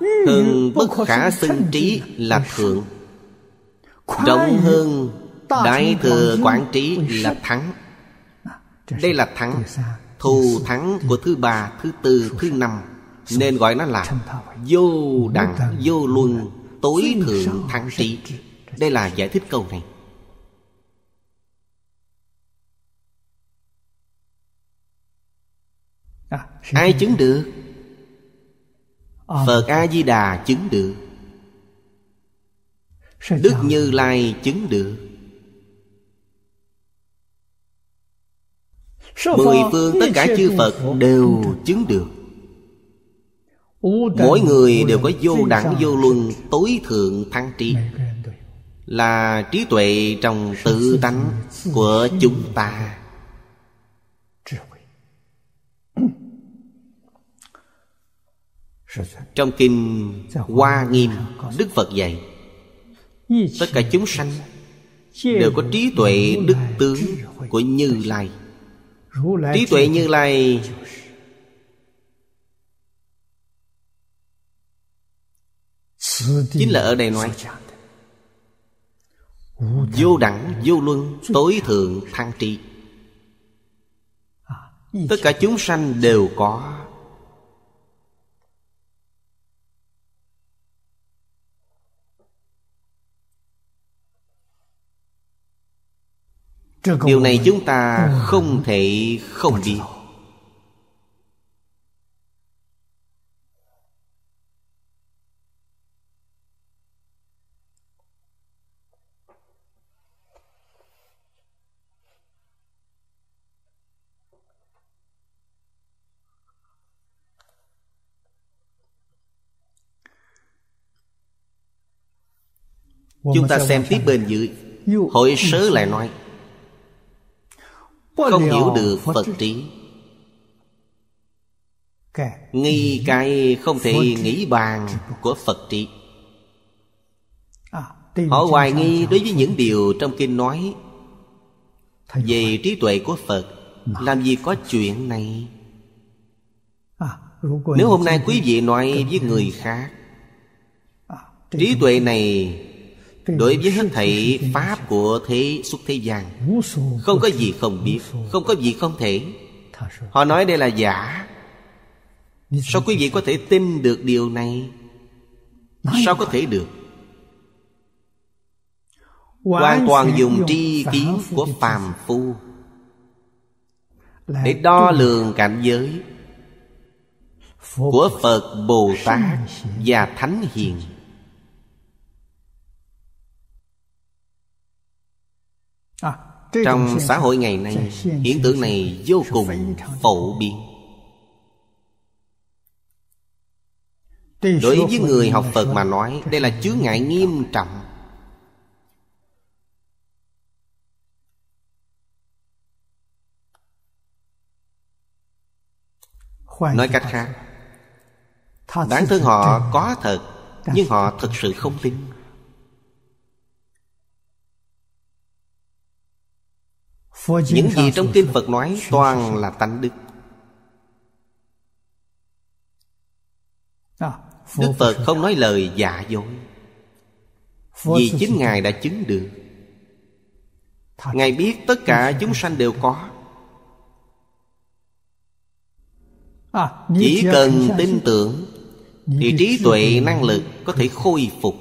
ừ, Hơn bất khả xưng trí là thượng Rộng hơn đại thừa quản trí à, là thắng Đây là thắng Thù thắng của thứ ba, thứ tư, thứ năm Nên gọi nó là Vô đẳng, vô luân Tối thượng thắng trí đây là giải thích câu này à. Ai chứng được? À. Phật A-di-đà chứng được Đức Như Lai chứng được Mười phương tất cả chư Phật đều chứng được Mỗi người đều có vô đẳng vô luân tối thượng thăng tri là trí tuệ trong tự tánh của chúng ta trong kinh hoa nghiêm đức phật dạy tất cả chúng sanh đều có trí tuệ đức tướng của như lai trí tuệ như lai chính là ở đây nói Vô đẳng, vô luân, tối thượng thăng tri à, Tất cả chúng sanh đều có Điều này chúng ta ừ. không thể không biết Chúng ta xem tiếp bên dưới Hội sớ lại nói Không hiểu được Phật trí Nghi cái không thể nghĩ bàn của Phật trí à, Họ hoài nghi đối với những điều trong kinh nói Về trí tuệ của Phật Làm gì có chuyện này à, Nếu hôm nay quý vị nói với người khác à, Trí tuệ này Đối với hết thảy Pháp của thế xuất thế gian Không có gì không biết Không có gì không thể Họ nói đây là giả Sao quý vị có thể tin được điều này Sao có thể được Hoàn toàn dùng tri kiến của phàm phu Để đo lường cảnh giới Của Phật Bồ Tát và Thánh Hiền Trong xã hội ngày nay Hiện tượng này vô cùng phổ biến Đối với người học Phật mà nói Đây là chướng ngại nghiêm trọng Nói cách khác Đáng thương họ có thật Nhưng họ thực sự không tin Những gì trong kinh Phật nói toàn là tánh đức à, Đức Phật không nói lời giả dối Vì chính Ngài đã chứng được Ngài biết tất cả chúng sanh đều có à, Chỉ cần tin tưởng Thì trí tuệ năng lực có thể khôi phục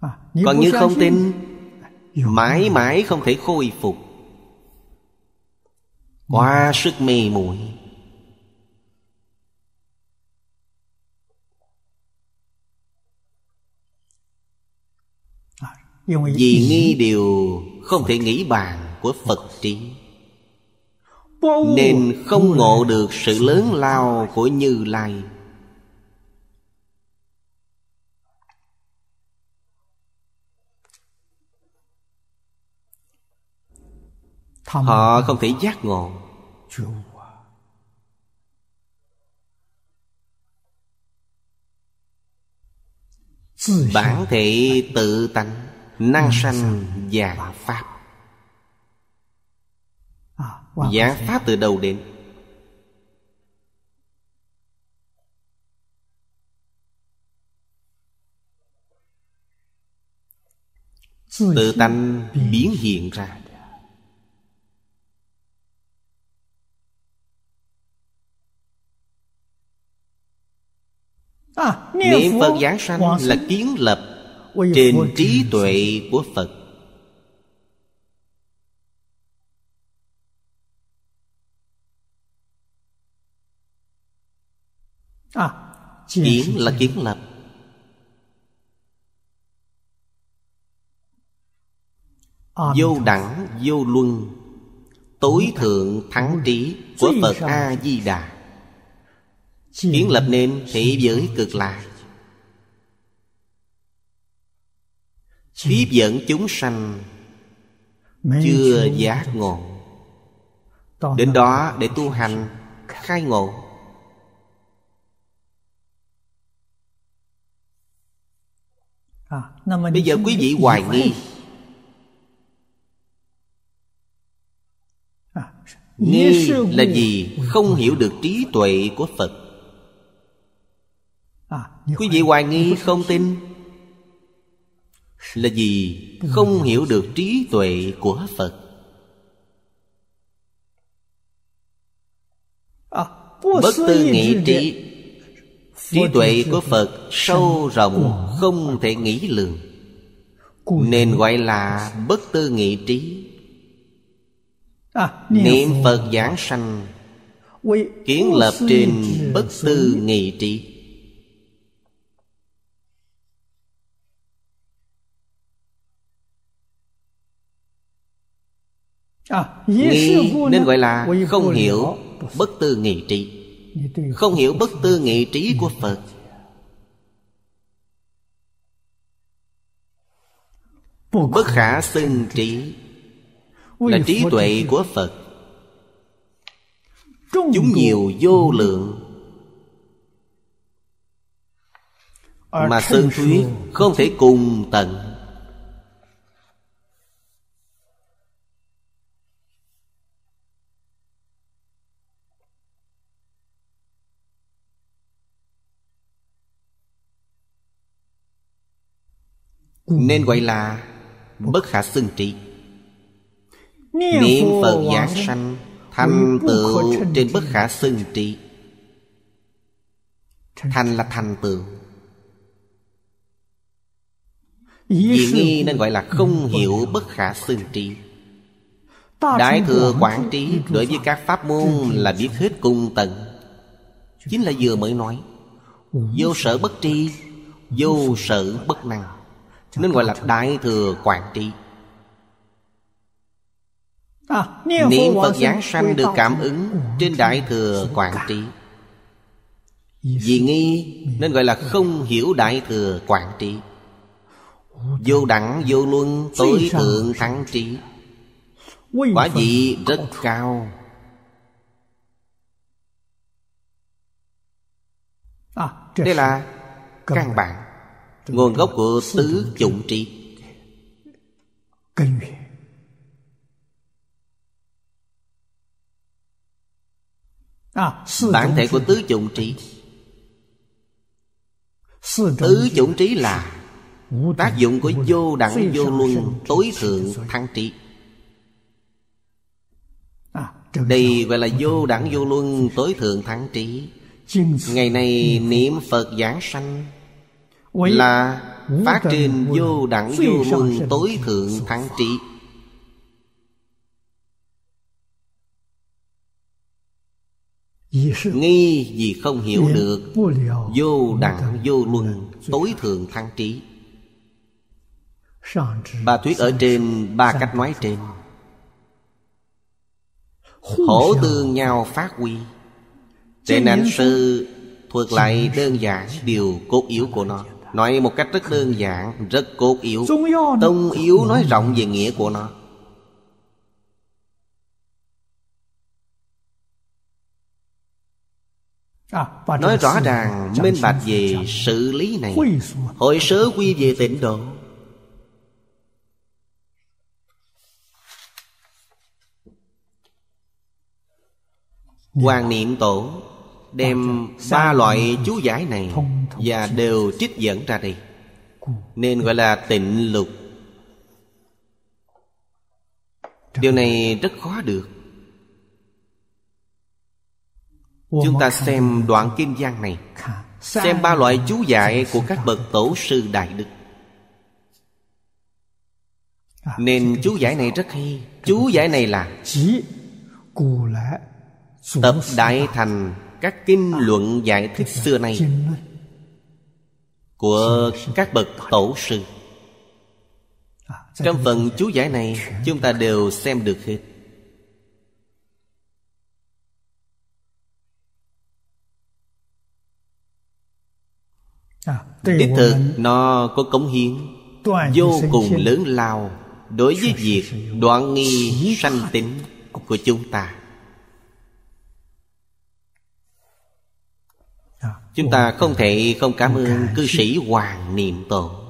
à, Còn như không tin mãi mãi không thể khôi phục quá sức mê muội vì nghi điều không thể nghĩ bàn của phật trí nên không ngộ được sự lớn lao của như lai họ không thể giác ngộ bản thể tự tánh năng sanh và pháp à, giảng pháp từ đầu đến tự tánh biến hiện ra À, Niệm Phật giảng sanh là kiến lập Trên trí tuệ của Phật à, Kiến là kiến lập Vô đẳng, vô luân Tối thượng thắng trí Của Phật A-di-đà Kiến lập nên thế giới cực lạc Tiếp dẫn chúng sanh Chưa giác ngộ Đến đó để tu hành Khai ngộ Bây giờ quý vị hoài nghi Nghi là gì? Không hiểu được trí tuệ của Phật Quý vị hoài nghi không tin Là gì không hiểu được trí tuệ của Phật Bất tư nghị trí Trí tuệ của Phật sâu rộng không thể nghĩ lường Nên gọi là bất tư nghị trí Niệm Phật giảng sanh Kiến lập trên bất tư nghị trí À, Nghi nên gọi là không hiểu bất tư nghị trí Không hiểu bất tư nghị trí của Phật Bất khả xưng trí Là trí tuệ của Phật Chúng nhiều vô lượng Mà sơn thuyết không thể cùng tận Nên gọi là bất khả xưng trị Niệm Phật giảng sanh Thành tựu trên bất khả xưng trị Thành là thành tựu Vì nghi nên gọi là không hiểu bất khả xưng trị Đại thừa quản trí đối với các pháp môn là biết hết cung tận Chính là vừa mới nói Vô sở bất tri Vô sở bất năng nên gọi là đại thừa quản trị. À, niệm phật giảng sanh được cảm ứng trên đại thừa quản trị. vì nghi nên gọi là không hiểu đại thừa quản trị. vô đẳng vô luân tối thượng thắng trí quả vị rất cao à, đây là căn bản Nguồn gốc của tứ chủng trí Bản thể của tứ chủng trí Tứ chủng trí là Tác dụng của vô đẳng vô luân Tối à, thượng thăng trí Đây gọi là vô đẳng vô luân Tối thượng thăng trí Ngày nay niệm Phật giảng sanh là phát triển vô đẳng vô môn tối thượng thắng trị nghi vì không hiểu được vô đẳng vô luân tối thượng thăng trí bà thuyết ở trên ba cách nói trên hổ tương nhau phát huy tệ nạn sư thuật lại đơn giản điều cốt yếu của nó Nói một cách rất đơn giản Rất cốt yếu Tông yếu nói rộng về nghĩa của nó à, Nói rõ ràng minh bạch về sự lý này Hội sớ quy về tịnh độ Hoàng dạ. niệm tổ đem ba loại chú giải này và đều trích dẫn ra đây nên gọi là tịnh lục điều này rất khó được chúng ta xem đoạn kim giang này xem ba loại chú giải của các bậc tổ sư đại đức à, nên chú giải này rất hay chú giải này là tập đại thành các kinh luận giải thích xưa nay của các bậc tổ sư trong phần chú giải này chúng ta đều xem được hết đích thực nó có cống hiến vô cùng lớn lao đối với việc đoạn nghi sanh tính của chúng ta Chúng ta không thể không cảm ơn cư sĩ Hoàng Niệm Tổ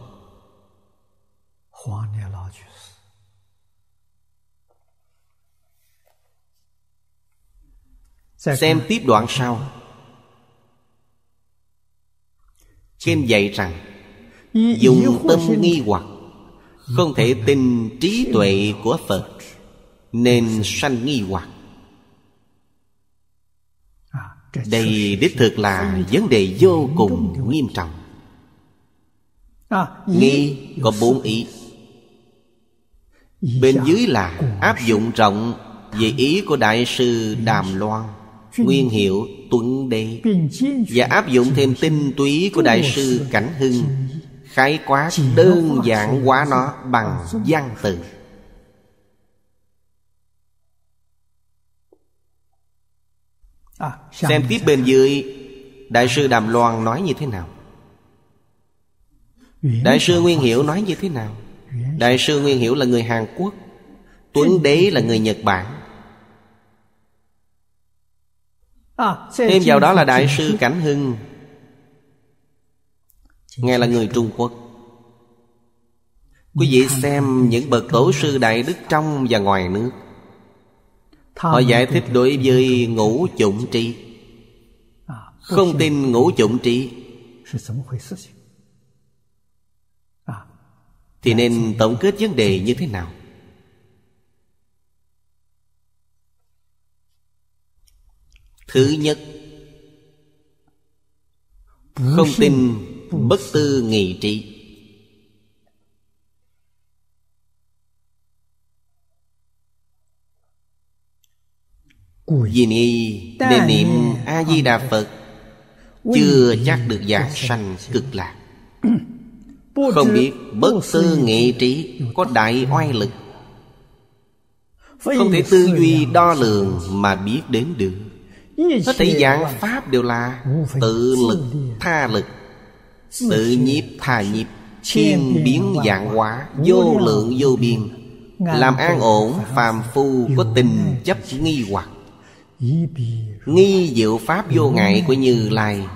Xem tiếp đoạn sau Kinh dạy rằng Dùng tâm nghi hoặc Không thể tin trí tuệ của Phật Nên sanh nghi hoặc đây đích thực là vấn đề vô cùng nghiêm trọng à, Nghi có bốn ý Bên dưới là áp dụng rộng Về ý của Đại sư Đàm Loan Nguyên hiệu Tuấn Đề Và áp dụng thêm tinh túy của Đại sư Cảnh Hưng Khái quát đơn giản quá nó bằng văn từ À, xem tiếp bên dưới Đại sư Đàm Loan nói như thế nào Đại sư Nguyên Hiểu nói như thế nào Đại sư Nguyên Hiểu là người Hàn Quốc Tuấn Đế là người Nhật Bản à, Thêm vào đó là Đại sư Cảnh Hưng Ngài là người Trung Quốc Quý vị xem những bậc tổ sư đại đức trong và ngoài nước Họ giải thích đối với ngũ chủng trí à, Không tin ngũ chủng trí à, Thì nên tổng kết vấn đề như thế nào Thứ nhất Không tin bất tư nghị trị Vì ni nên niệm A-di-đà Phật Chưa chắc được giảng sanh cực lạc Không biết bất tư nghị trí Có đại oai lực Không thể tư duy đo lường mà biết đến được Hết thể dạng Pháp đều là Tự lực, tha lực Tự nhiếp, tha nhiếp Thiên biến dạng hóa Vô lượng vô biên Làm an ổn phàm phu Có tình chấp nghi hoặc Nghi diệu pháp vô ngại của Như Lai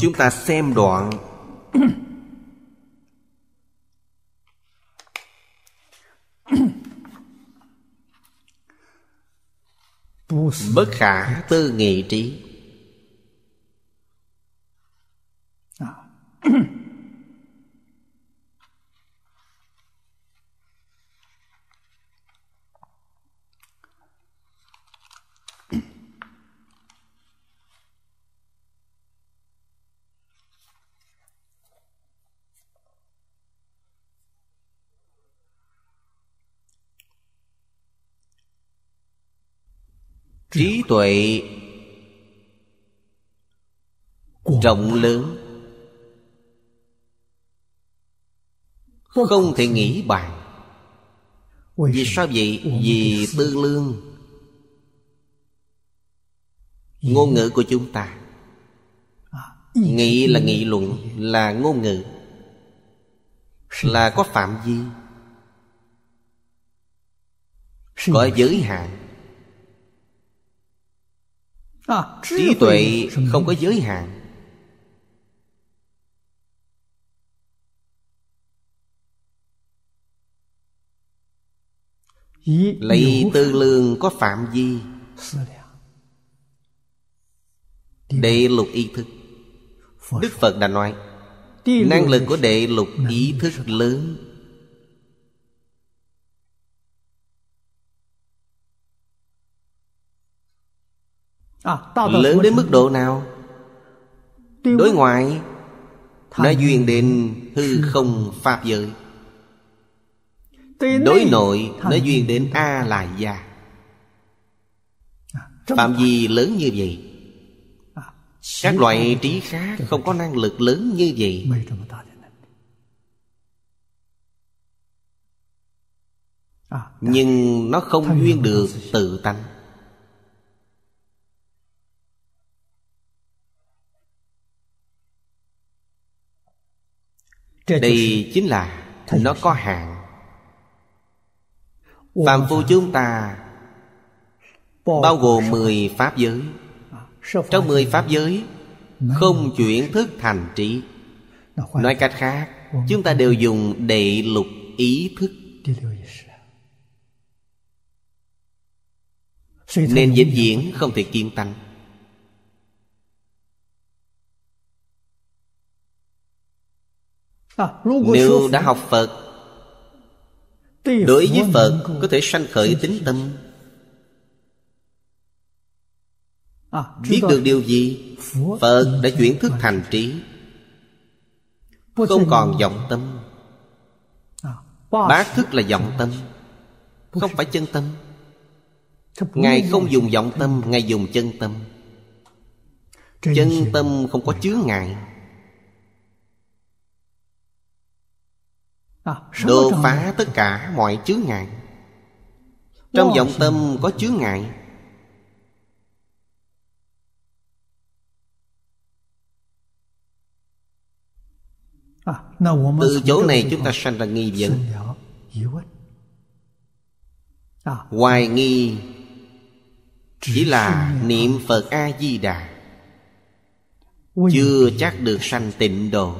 Chúng ta xem đoạn [COUGHS] Bất khả tư nghị trí trí tuệ rộng lớn Không thể nghĩ bàn Vì sao vậy? Vì tư lương Ngôn ngữ của chúng ta à, Nghị là nghị luận Là ngôn ngữ Là có phạm vi à, Có giới hạn Trí tuệ không có giới hạn Lấy tư lương có phạm gì Đệ lục ý thức Đức Phật đã nói Năng lực của đệ lục ý thức lớn à, Lớn đến mức độ nào Đối ngoại Nó duyên đến hư không pháp giới Đối nội nó duyên đến A la gia à, Phạm gì lớn như vậy à, Các loại trí khác không có năng lực lớn như vậy à, dạ. Nhưng nó không duyên được tự tánh Đây chính là nó có hạng Phạm phu chúng ta Bao gồm 10 pháp giới à, Trong 10 pháp giới Không chuyển thức thành trí Nói cách khác Chúng ta đều dùng đệ lục ý thức Nên vĩnh viễn không thể kiên tăng à, Nếu đã học Phật Đối với Phật có thể sanh khởi tính tâm Biết được điều gì Phật đã chuyển thức thành trí Không còn vọng tâm Bát thức là vọng tâm Không phải chân tâm Ngài không dùng vọng tâm Ngài dùng chân tâm Chân tâm không có chứa ngại À, Đô phá tất cả mọi chướng ngại Trong vọng tâm có chướng ngại à, Từ chỗ này chúng ta sanh ra nghi vấn à. Hoài nghi Chỉ là niệm Phật A-di-đà Chưa chắc được sanh tịnh độ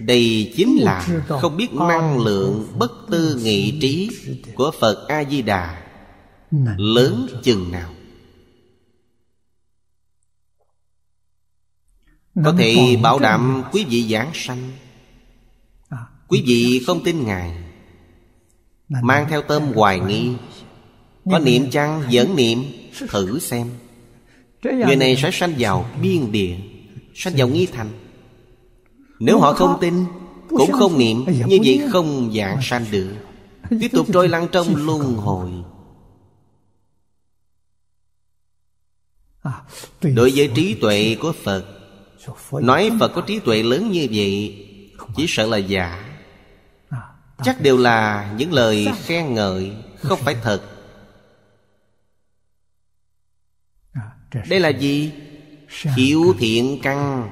đây chính là không biết năng lượng bất tư nghị trí của phật a di đà lớn chừng nào có thể bảo đảm quý vị giảng sanh à, quý vị không tin ngài mang theo tâm hoài nghi có niệm chăng dẫn niệm thử xem người này sẽ sanh vào biên địa sanh vào nghi thành nếu họ không tin Cũng không niệm Như vậy không dạng sanh được Tiếp tục trôi lăn trong luân hồi à, Đối với trí tuệ của Phật Nói Phật có trí tuệ lớn như vậy Chỉ sợ là giả à, Chắc đều là những lời khen ngợi Không phải thật à, Đây là gì? Khiếu thiện căn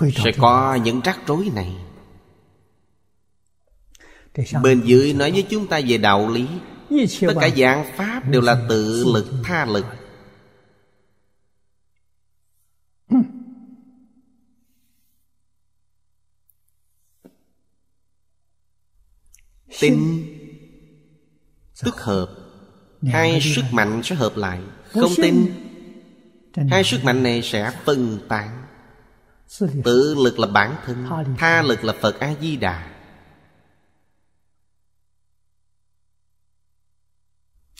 sẽ có những rắc rối này bên dưới nói với chúng ta về đạo lý tất cả dạng pháp đều là tự lực tha lực tinh dạ. tức hợp dạ, hai sức mạnh sẽ hợp lại không tin hai sức mạnh này sẽ phân tán Tự lực là bản thân Tha lực là Phật A-di-đà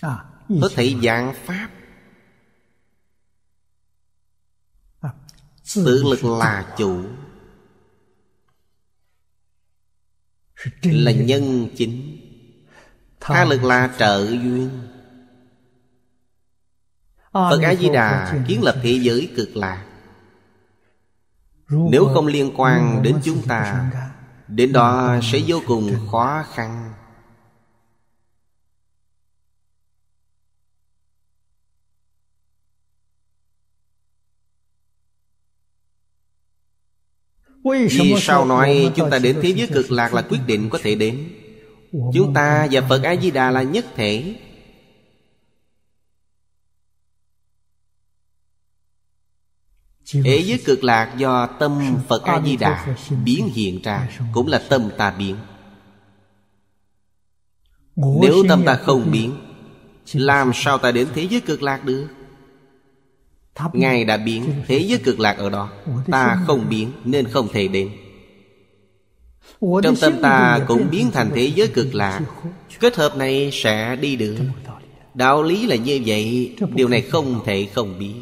à, Có thể dạng Pháp à, Tự lực là chủ Là nhân chính Tha lực là trợ duyên à, Phật A-di-đà kiến lập thế giới cực lạc nếu không liên quan đến chúng ta Đến đó sẽ vô cùng khó khăn Vì sao nói chúng ta đến thế giới cực lạc là quyết định có thể đến Chúng ta và Phật A-di-đà là nhất thể Thế giới cực lạc do tâm Phật A-di-đà biến hiện ra Cũng là tâm ta biến Nếu tâm ta không biến Làm sao ta đến thế giới cực lạc được Ngài đã biến thế giới cực lạc ở đó Ta không biến nên không thể đến Trong tâm ta cũng biến thành thế giới cực lạc Kết hợp này sẽ đi được Đạo lý là như vậy Điều này không thể không biết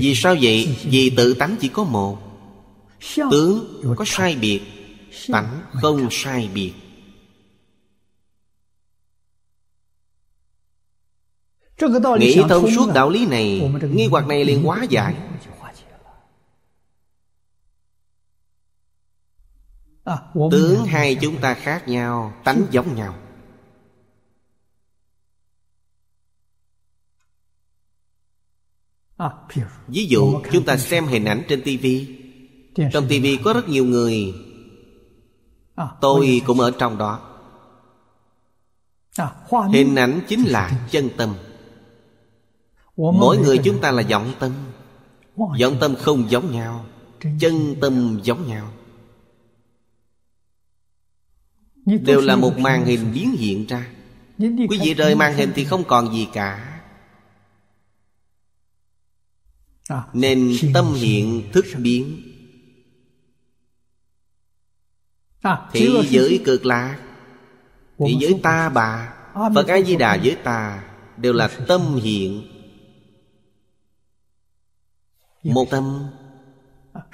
vì sao vậy? Vì tự tánh chỉ có một Tướng có sai biệt Tánh không sai biệt Nghĩ thông suốt đạo lý này Nghi hoặc này liền quá dài à, Tướng hai chúng ta khác nhau Tánh giống nhau À, ví dụ chúng ta xem hình ảnh trên tivi trong tivi có rất nhiều người à, tôi cũng ở trong đó à, hình ảnh chính là chân tâm mỗi người chúng ta là vọng tâm vọng tâm không giống nhau chân tâm giống nhau đều là một màn hình biến hiện ra quý vị rời màn hình thì không còn gì cả À, nên tâm hiện thức biến à, thế giới cực lạc thế giới ta bà à, phật a di đà với ta đều là tâm hiện dạ. một tâm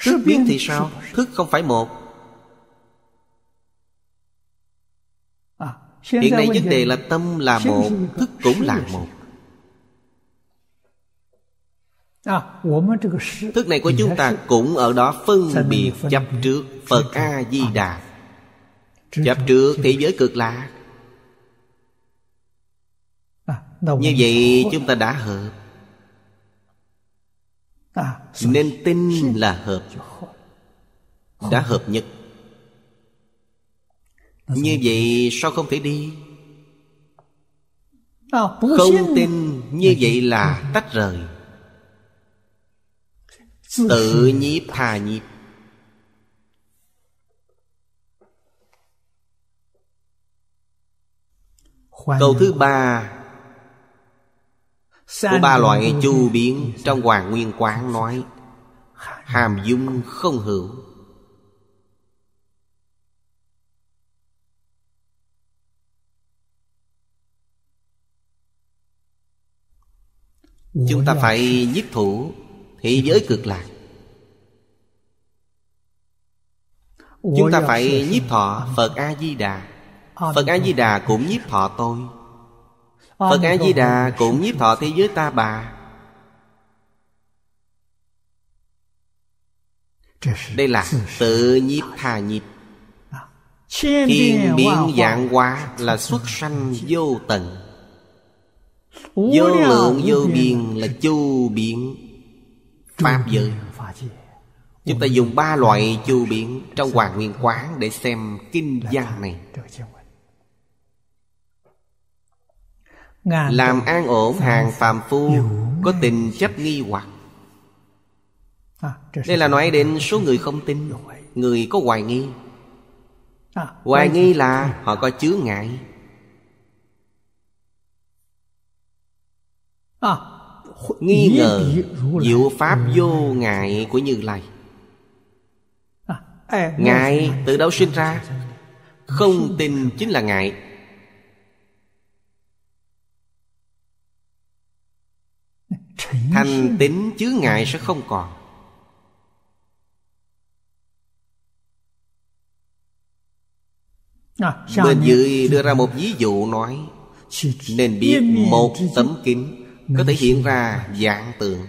thức biến thì sao thức không phải một hiện nay vấn đề là tâm là một thức cũng là một Thức này của chúng ta cũng ở đó phân biệt chấp trước Phật A-di-đà Chấp trước thế giới cực lạc à, Như vậy chúng ta đã hợp à, Nên tin là hợp Đã hợp nhất Như vậy sao không thể đi à, Không tin như vậy là ừ. tách rời [LAUGHS] Tự nhiếp hà nhiếp Câu thứ ba Của ba loại chu biến Trong Hoàng Nguyên Quán nói Hàm dung không hữu Chúng ta phải nhất thủ Thế giới cực lạc Chúng ta dạ, phải nhiếp thọ Phật A-di-đà à, Phật dạ, A-di-đà dạ. cũng nhiếp thọ tôi à, Phật A-di-đà cũng nhiếp thọ thế giới ta bà Đây là tự nhiếp tha nhiếp à, Thiên biến dạng hóa là xuất sanh vô tận Vô lượng vô biên là chu biện Pháp giới Chúng ta dùng ba loại chu biển trong Hoàng Nguyên Quán để xem kinh văn này Làm an ổn hàng phàm phu có tình chấp nghi hoặc à, Đây là nói đến số người không tin Người có hoài nghi à, Hoài nghi là họ có chướng ngại à, nghi ngờ diệu pháp ừ. vô ngại của như lai à, ngại từ đâu sinh ra không tin chính là ngại thành tính chứa ngại sẽ không còn bên à, dưới đưa ra một ví dụ nói nên biết một tấm kính có thể hiện ra dạng tượng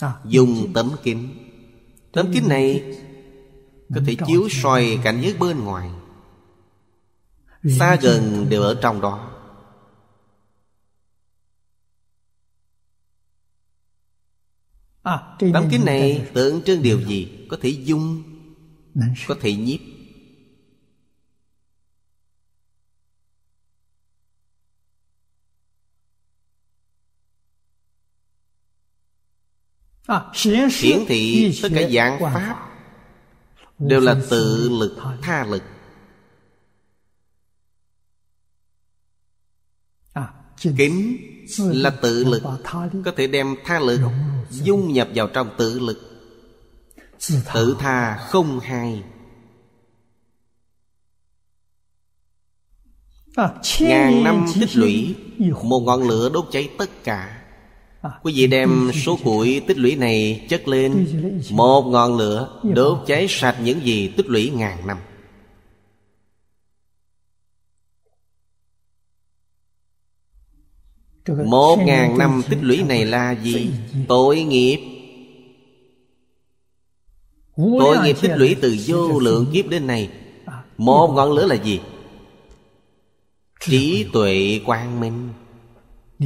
à, Dùng tấm kính Tấm kính này Có thể chiếu soi cảnh giới bên ngoài Xa gần đều ở trong đó à, Tấm kính này tượng trưng điều gì Có thể dung Có thể nhiếp À, hiển thị tất cả dạng pháp đều à, là tự lực tha lực kính là tự lực có thể đem tha lực dung nhập vào trong tự lực tự tha không hai à, ngàn năm tích lũy một ngọn lửa đốt cháy tất cả Quý vị đem số củi tích lũy này chất lên Một ngọn lửa đốt cháy sạch những gì tích lũy ngàn năm Một ngàn năm tích lũy này là gì? Tội nghiệp Tội nghiệp tích lũy từ vô lượng kiếp đến nay Một ngọn lửa là gì? Trí tuệ quang minh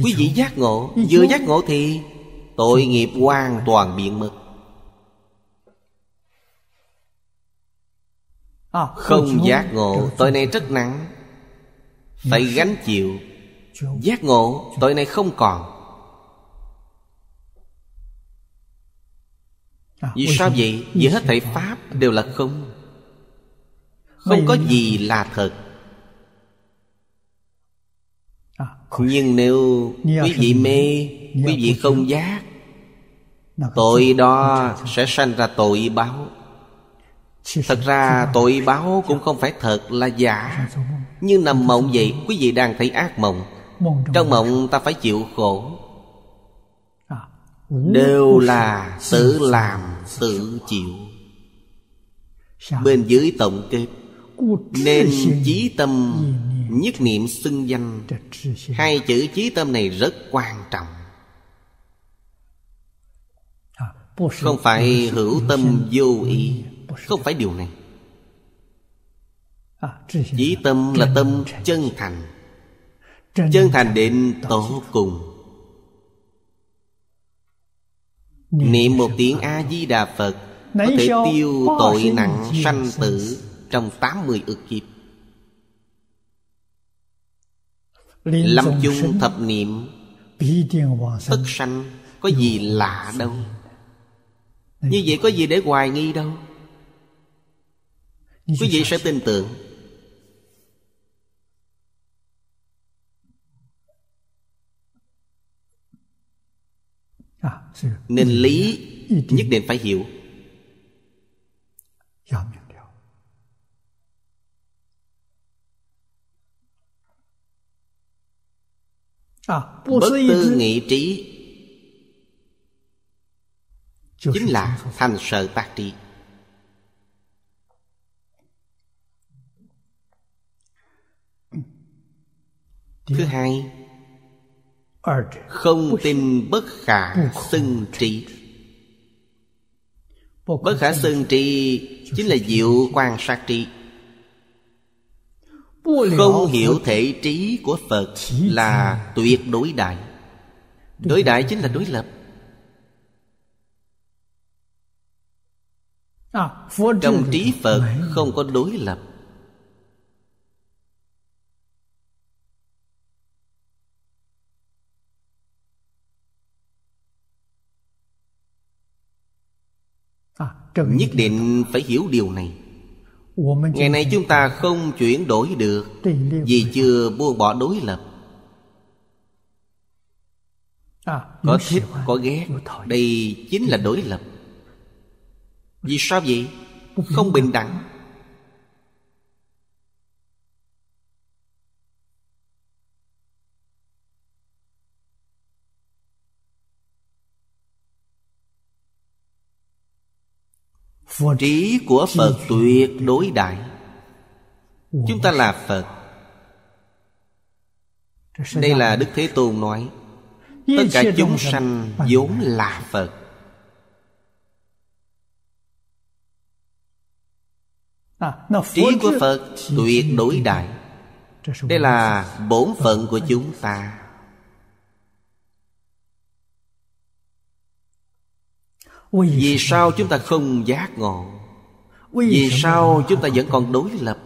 Quý vị giác ngộ Vừa giác ngộ thì Tội nghiệp hoàn toàn biện mực à, Không giác ngộ Tội này rất nặng Phải gánh chịu Giác ngộ Tội này không còn à, Vì sao vậy? Vì hết thảy Pháp đều là không Không có gì là thật nhưng nếu quý vị mê quý vị không giác tội đó sẽ sanh ra tội báo thật ra tội báo cũng không phải thật là giả nhưng nằm mộng vậy quý vị đang thấy ác mộng trong mộng ta phải chịu khổ à. đều là tự làm tự chịu bên dưới tổng kết nên chí tâm Nhất niệm xưng danh Hai chữ trí tâm này rất quan trọng Không phải hữu tâm vô ý Không phải điều này Chí tâm là tâm chân thành Chân thành đến tổ cùng Niệm một tiếng A-di-đà Phật Có thể tiêu tội nặng sanh tử Trong 80 ức kiếp Lâm chung thập niệm Tất sanh Có gì lạ đâu Như vậy có gì để hoài nghi đâu Quý vị sẽ tin tưởng à, Nên lý nhất định phải hiểu bất tư nghị trí chính là thành sở tác trí thứ hai không tin bất khả xưng trí bất khả xưng trí chính là diệu quan sát trí không hiểu thể trí của phật là tuyệt đối đại đối đại chính là đối lập à, trong trí phật không có đối lập à, nhất định phải hiểu điều này ngày nay chúng ta không chuyển đổi được vì chưa buông bỏ đối lập à, có thích có ghét đây chính là đối lập vì sao vậy không bình đẳng trí của phật tuyệt đối đại chúng ta là phật đây là đức thế tôn nói tất cả chúng sanh vốn là phật à, trí của phật tuyệt đối đại đây là bổn phận của chúng ta vì sao chúng ta không giác ngộ vì sao chúng ta vẫn còn đối lập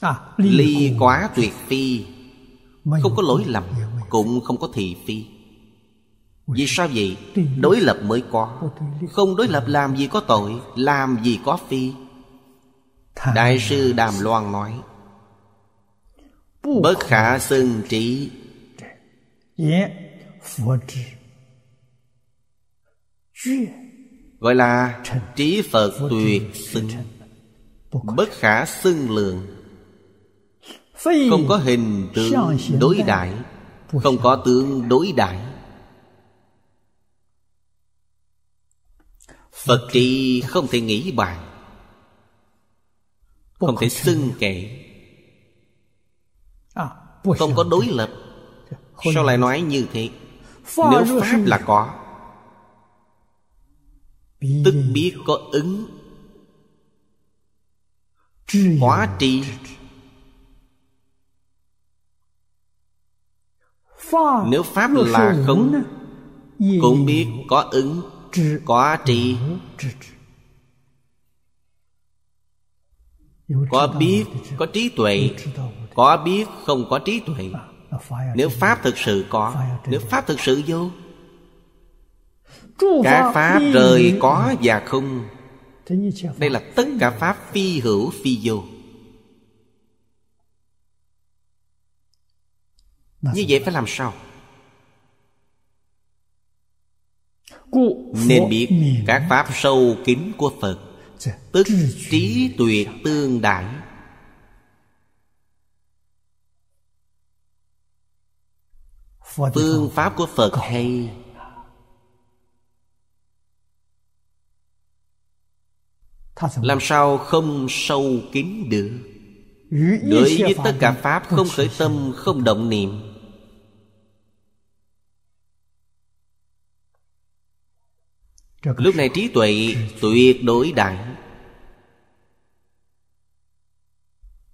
à, ly quá tuyệt phi không có lỗi lầm dạ, cũng không có thị phi vì sao vậy đối lập mới có không đối lập làm gì có tội làm gì có phi đại sư đàm loan nói bất khả xưng trí dạ gọi là trí phật tuyệt xưng bất khả xưng lượng không có hình tướng đối đại không có tướng đối đại phật trí không thể nghĩ bàn không thể xưng kệ à, không có đối lập sao lại nói như thế nếu Pháp là có Tức biết có ứng Hóa trị Nếu Pháp là không Cũng biết có ứng Có trị Có biết có trí tuệ Có biết không có trí tuệ à nếu pháp thực sự có nếu pháp thực sự vô cả pháp rời có và không đây là tất cả pháp phi hữu phi vô như vậy phải làm sao nên biết các pháp sâu kín của phật tức trí tuyệt tương đẳng phương pháp của phật hay làm sao không sâu kín được đối với tất cả pháp không khởi tâm không động niệm lúc này trí tuệ tuyệt đối đẳng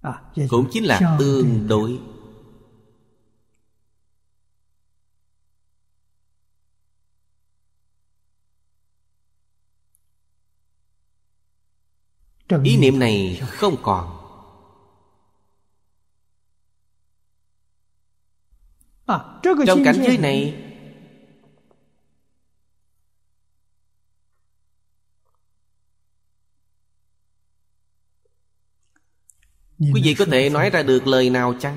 à, cũng chính là tương đối ý niệm này không còn à, trong cảnh giới này quý vị có thể nói ra được lời nào chăng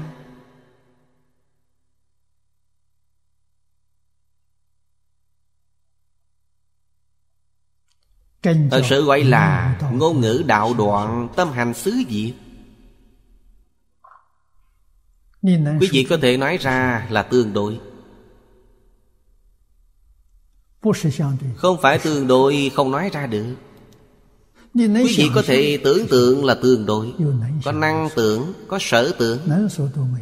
Thật sự gọi là ngôn ngữ đạo đoạn tâm hành xứ diệt Quý vị có thể nói ra là tương đối Không phải tương đối không nói ra được Quý vị có thể tưởng tượng là tương đối Có năng tưởng, có sở tưởng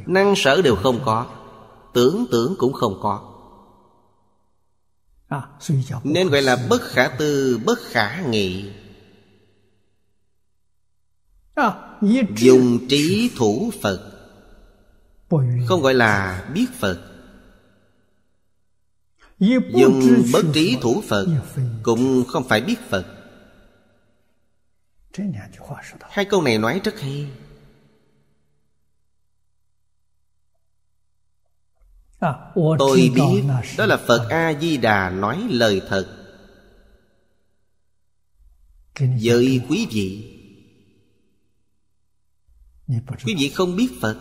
Năng sở đều không có Tưởng tưởng cũng không có À, nên gọi là bất khả tư bất khả nghị à, dùng trí thủ phật không gọi là biết phật dùng bất trí thủ phật cũng không phải biết phật hai câu này nói rất hay À, Tôi biết đó là Phật A-di-đà nói lời thật Với quý vị Quý vị không biết Phật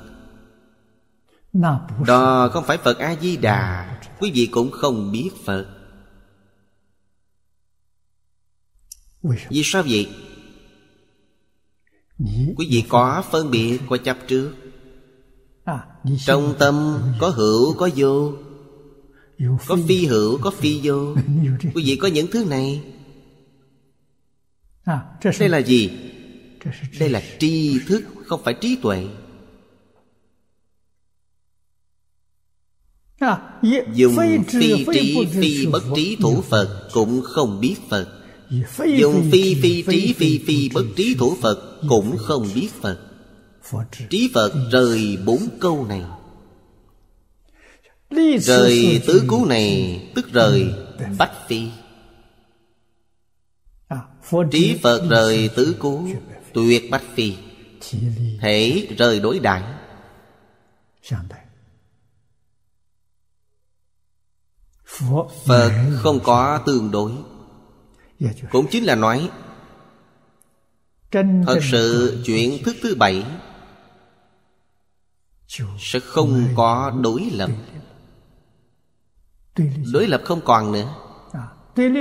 Đó không phải Phật A-di-đà Quý vị cũng không biết Phật Vì sao vậy? Quý vị có phân biệt của chấp trước trong tâm có hữu có vô Có phi hữu có phi vô Quý vị có những thứ này Đây là gì? Đây là tri thức không phải trí tuệ Dùng phi trí phi bất trí thủ Phật Cũng không biết Phật Dùng phi phi trí phi phi bất trí thủ Phật Cũng không biết Phật Trí Phật rời bốn câu này Rời tứ cú này tức rời ừ, Bách Phi à, Trí Phật rời tứ cú Tuyệt Bách Phi Thể rời đối đại Phật không có tương đối dạ, Cũng chính là nói Thật sự chuyện thức thứ bảy sẽ không có đối lập đối lập không còn nữa à,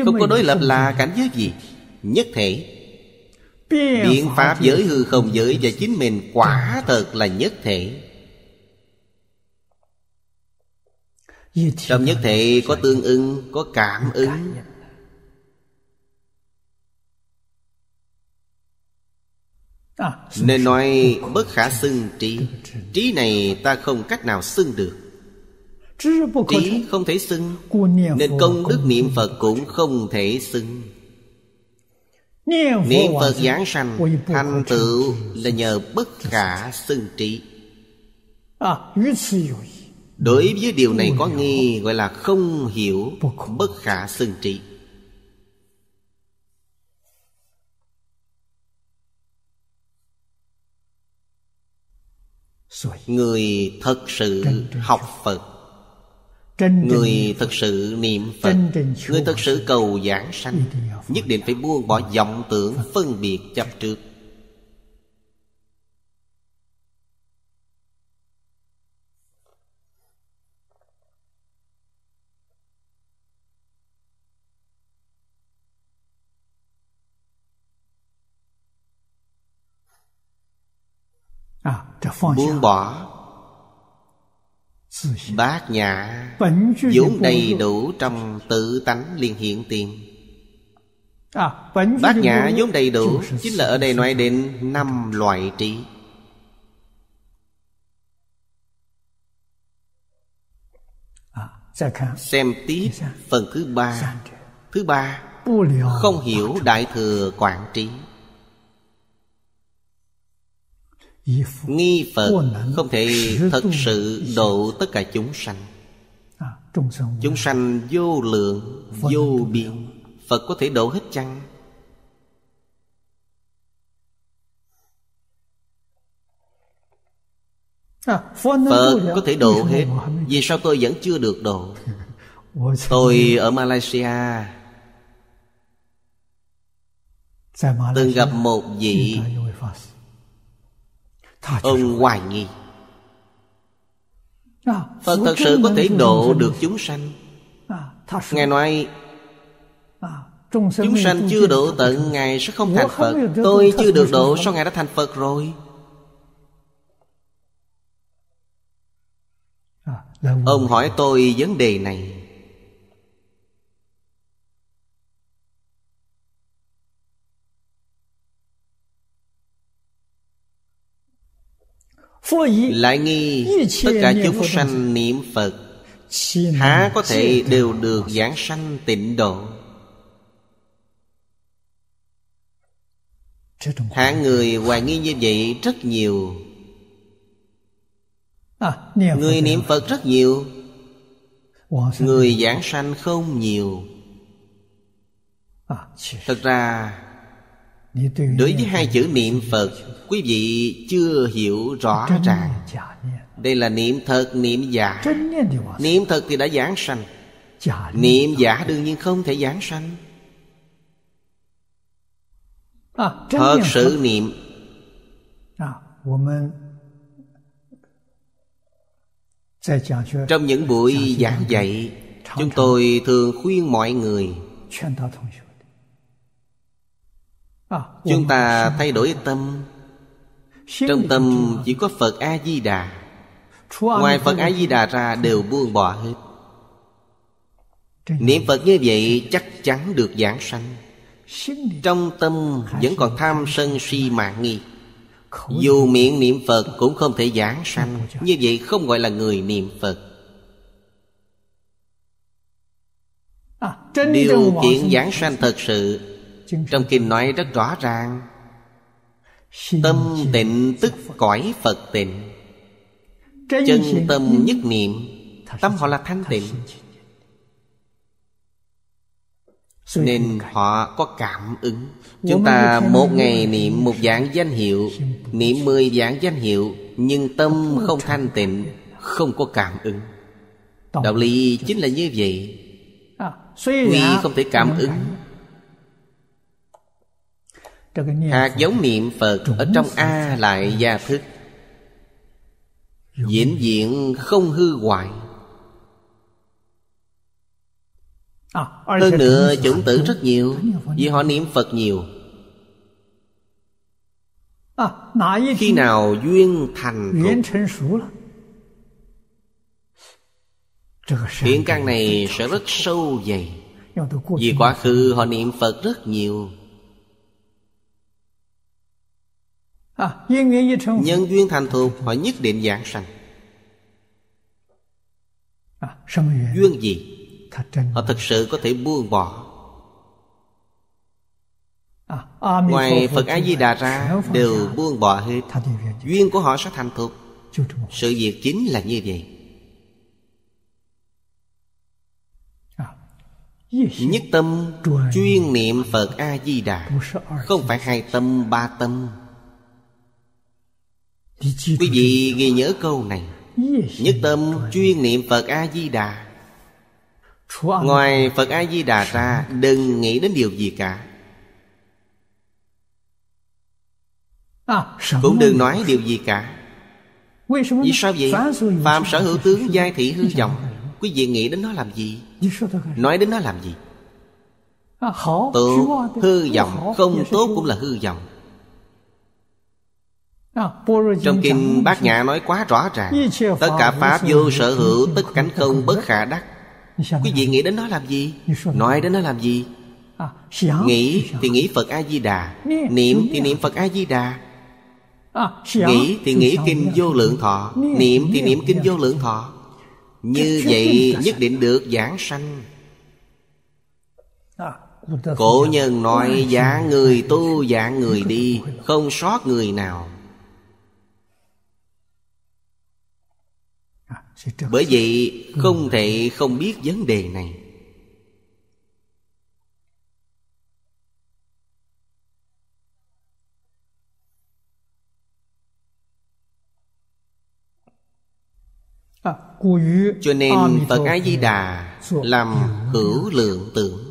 không có đối lập là cảnh giới gì nhất thể biện pháp giới hư không giới và chính mình quả thật là nhất thể trong nhất thể có tương ưng có cảm ứng À, Nên nói bất khả xưng trí Trí này ta không cách nào xưng được Trí không thể xưng Nên công đức niệm Phật cũng không thể xưng Niệm Phật giảng sanh Thành tựu là nhờ bất khả xưng trí à, Đối với điều này có nghi Gọi là không hiểu bất khả xưng trí người thật sự học phật người thật sự niệm phật người thật sự cầu giảng sanh nhất định phải buông bỏ vọng tưởng phân biệt chấp trước À, buông bỏ bát nhã vốn đầy đủ trong tự tánh liên hiện tiền à, bát nhã vốn đầy đủ chính là ở đây nói đến năm loại trí à, xem tiếp phần thứ ba thứ ba không hiểu đại thừa quản trí Nghi Phật không thể thật sự độ tất cả chúng sanh à, Chúng sanh vô lượng, vô biên Phật có thể độ hết chăng? À, Phật có thể độ hết Vì sao tôi vẫn chưa được độ [LAUGHS] Tôi ở Malaysia Từng gặp một vị Ông hoài nghi à, Phật thật sự có thể độ được chúng sanh Ngài nói Chúng sanh chưa độ tận Ngài sẽ không thành Phật Tôi chưa được độ sao Ngài đã thành Phật rồi à, Ông hỏi tôi vấn đề này Lại nghi Tất cả chúng sanh niệm Phật Há có thể đều được giảng sanh tịnh độ Hạng người hoài nghi như vậy rất nhiều à, Người niệm Phật rất nhiều Người giảng sanh không nhiều à, Thật ra Đối với hai chữ niệm Phật Quý vị chưa hiểu rõ ràng Đây là niệm thật, niệm giả Niệm thật thì đã giảng sanh Niệm giả đương nhiên không thể giảng sanh Thật sự niệm Trong những buổi giảng dạy Chúng tôi thường khuyên mọi người À, Chúng ta thay đổi tâm Trong tâm chỉ có Phật A-di-đà Ngoài Phật A-di-đà ra đều buông bỏ hết Niệm Phật như vậy chắc chắn được giảng sanh Trong tâm vẫn còn tham sân si mạng nghi Dù miệng niệm Phật cũng không thể giảng sanh Như vậy không gọi là người niệm Phật à, Điều kiện giảng sanh thật sự trong kinh nói rất rõ ràng Tâm tịnh tức cõi Phật tịnh Chân tâm nhất niệm Tâm họ là thanh tịnh Nên họ có cảm ứng Chúng ta một ngày niệm một dạng danh hiệu Niệm mười dạng danh hiệu Nhưng tâm không thanh tịnh Không có cảm ứng Đạo lý chính là như vậy à, Tuy không thể cảm ứng hạt giống niệm phật ở trong a lại gia thức diễn diện không hư hoại à, hơn nữa chủng tử rất nhiều vì họ niệm phật nhiều à, khi nào duyên thành thục Hiện căn này sẽ rất sâu dày Vì quá khứ họ niệm Phật rất nhiều Nhân duyên thành thuộc Họ nhất định giảng sanh à, Duyên gì Họ thật sự có thể buông bỏ à, Ngoài Phật A-di-đà ra Đều buông bỏ hết Duyên của họ sẽ thành thuộc Sự việc chính là như vậy à, Nhất tâm chuyên niệm Phật A-di-đà Không phải hai tâm ba tâm Quý vị ghi nhớ câu này Nhất tâm chuyên niệm Phật A-di-đà Ngoài Phật A-di-đà ra Đừng nghĩ đến điều gì cả à, Cũng đừng nói điều gì cả Vì sao vậy? Phạm sở hữu tướng [LAUGHS] giai thị hư vọng Quý vị nghĩ đến nó làm gì? Nói đến nó làm gì? À, Tự hư vọng Không tốt cũng là hư vọng trong kinh Bát Nhã nói quá rõ ràng Tất cả Pháp vô sở hữu Tất cánh không bất khả đắc Quý vị nghĩ đến nó làm gì? Nói đến nó làm gì? À, nghĩ thì nghĩ Phật A-di-đà Niệm thì niệm à? Phật A-di-đà à, Nghĩ thì nghĩ Kinh Vô Lượng Thọ Niệm thì niệm Kinh Vô Lượng Thọ Như vậy nhất định được giảng sanh Cổ nhân nói giả người tu giả người đi Không sót người nào bởi vậy không ừ. thể không biết vấn đề này à, cho nên à, phật a di đà làm hữu lượng tưởng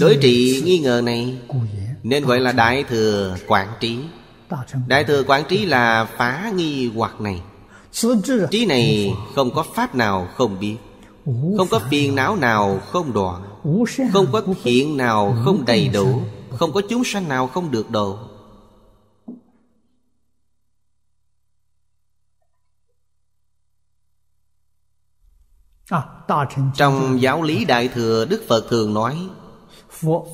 đối trị nghi ngờ này nên gọi là đại thừa quản trí đại thừa quản trí là phá nghi hoặc này Trí này không có pháp nào không biết Không có phiền não nào không đoạn Không có thiện nào không đầy đủ Không có chúng sanh nào không được độ à, Trong giáo lý Đại Thừa Đức Phật thường nói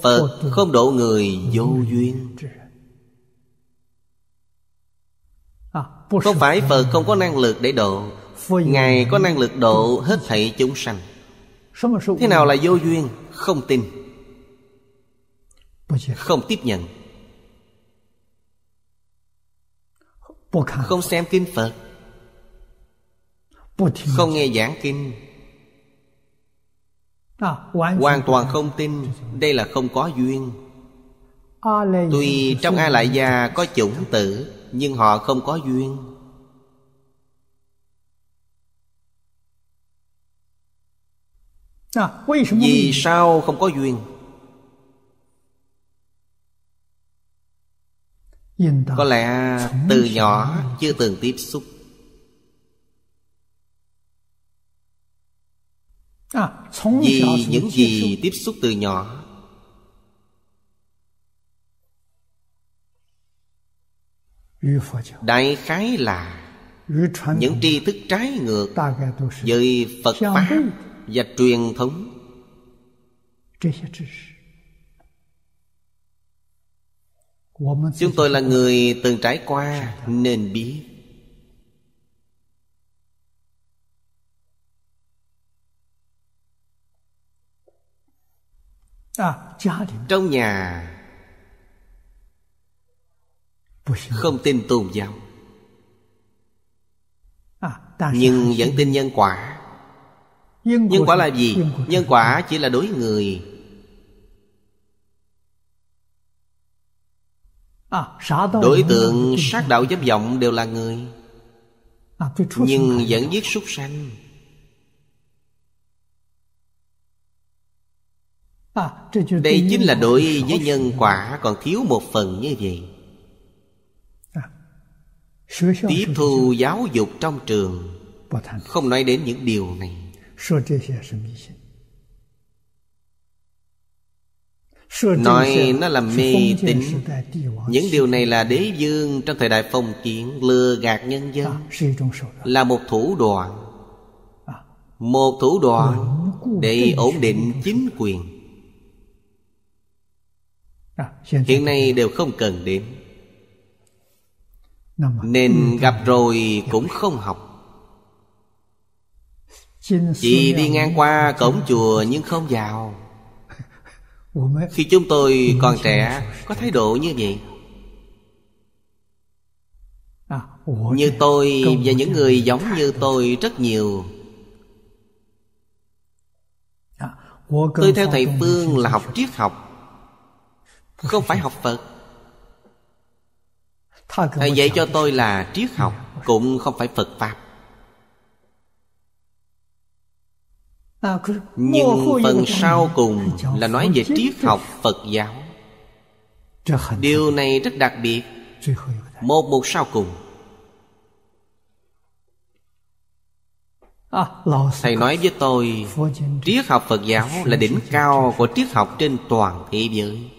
Phật không độ người vô duyên Không phải Phật không có năng lực để độ Ngài có năng lực độ hết thảy chúng sanh Thế nào là vô duyên? Không tin Không tiếp nhận Không xem kinh Phật Không nghe giảng kinh à, Hoàn toàn không tin Đây là không có duyên Tuy trong A Lại Gia có chủng tử nhưng họ không có duyên à, vì sao không có duyên có lẽ từ nhỏ chưa từng tiếp xúc à, vì những gì tiếp xúc từ nhỏ đại khái là những tri thức trái ngược với phật pháp và truyền thống chúng tôi là người từng trải qua nên biết trong nhà không tin tôn giáo à, Nhưng vẫn tin nhân quả Nhân quả là gì? Nhân quả chỉ là đối người à, Đối tượng sát đạo chấp vọng đều là người à, Nhưng vẫn giết súc sanh Đây chính là đối với nhân quả còn thiếu một phần như vậy tiếp thu giáo dục trong trường không nói đến những điều này Nói nó là mê tín Những điều này là đế dương Trong thời đại phong kiến Lừa gạt nhân dân Là một thủ đoạn à. Một thủ đoạn Để ổn định chính quyền à, Hiện nay đều không cần đến nên ừ, gặp rồi cũng không học Chỉ đi à, ngang qua cổng chùa nhưng không vào Khi chúng tôi còn trẻ Có thái độ như vậy à, Như tôi và những người giống như tôi rất nhiều à, Tôi theo thầy Phương là học triết học [LAUGHS] Không phải học Phật Thầy dạy cho tôi là triết học Cũng không phải Phật Pháp à, Nhưng phần sau cùng là nói về triết học Phật giáo Điều này rất đặc biệt Một một sau cùng Thầy nói với tôi Triết học Phật giáo là đỉnh cao của triết học trên toàn thế giới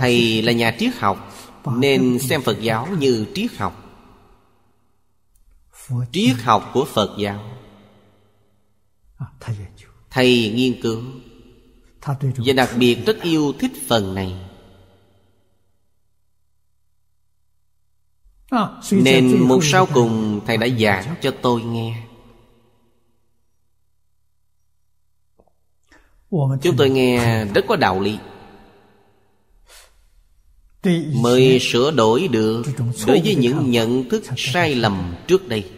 thầy là nhà triết học nên xem phật giáo như triết học triết học của phật giáo à, thầy nghiên cứu và đặc biệt rất yêu thích phần này à, nên một sau cùng thầy đã giảng cho tôi nghe chúng tôi nghe rất có đạo lý mới sửa đổi được đối với những nhận thức sai lầm trước đây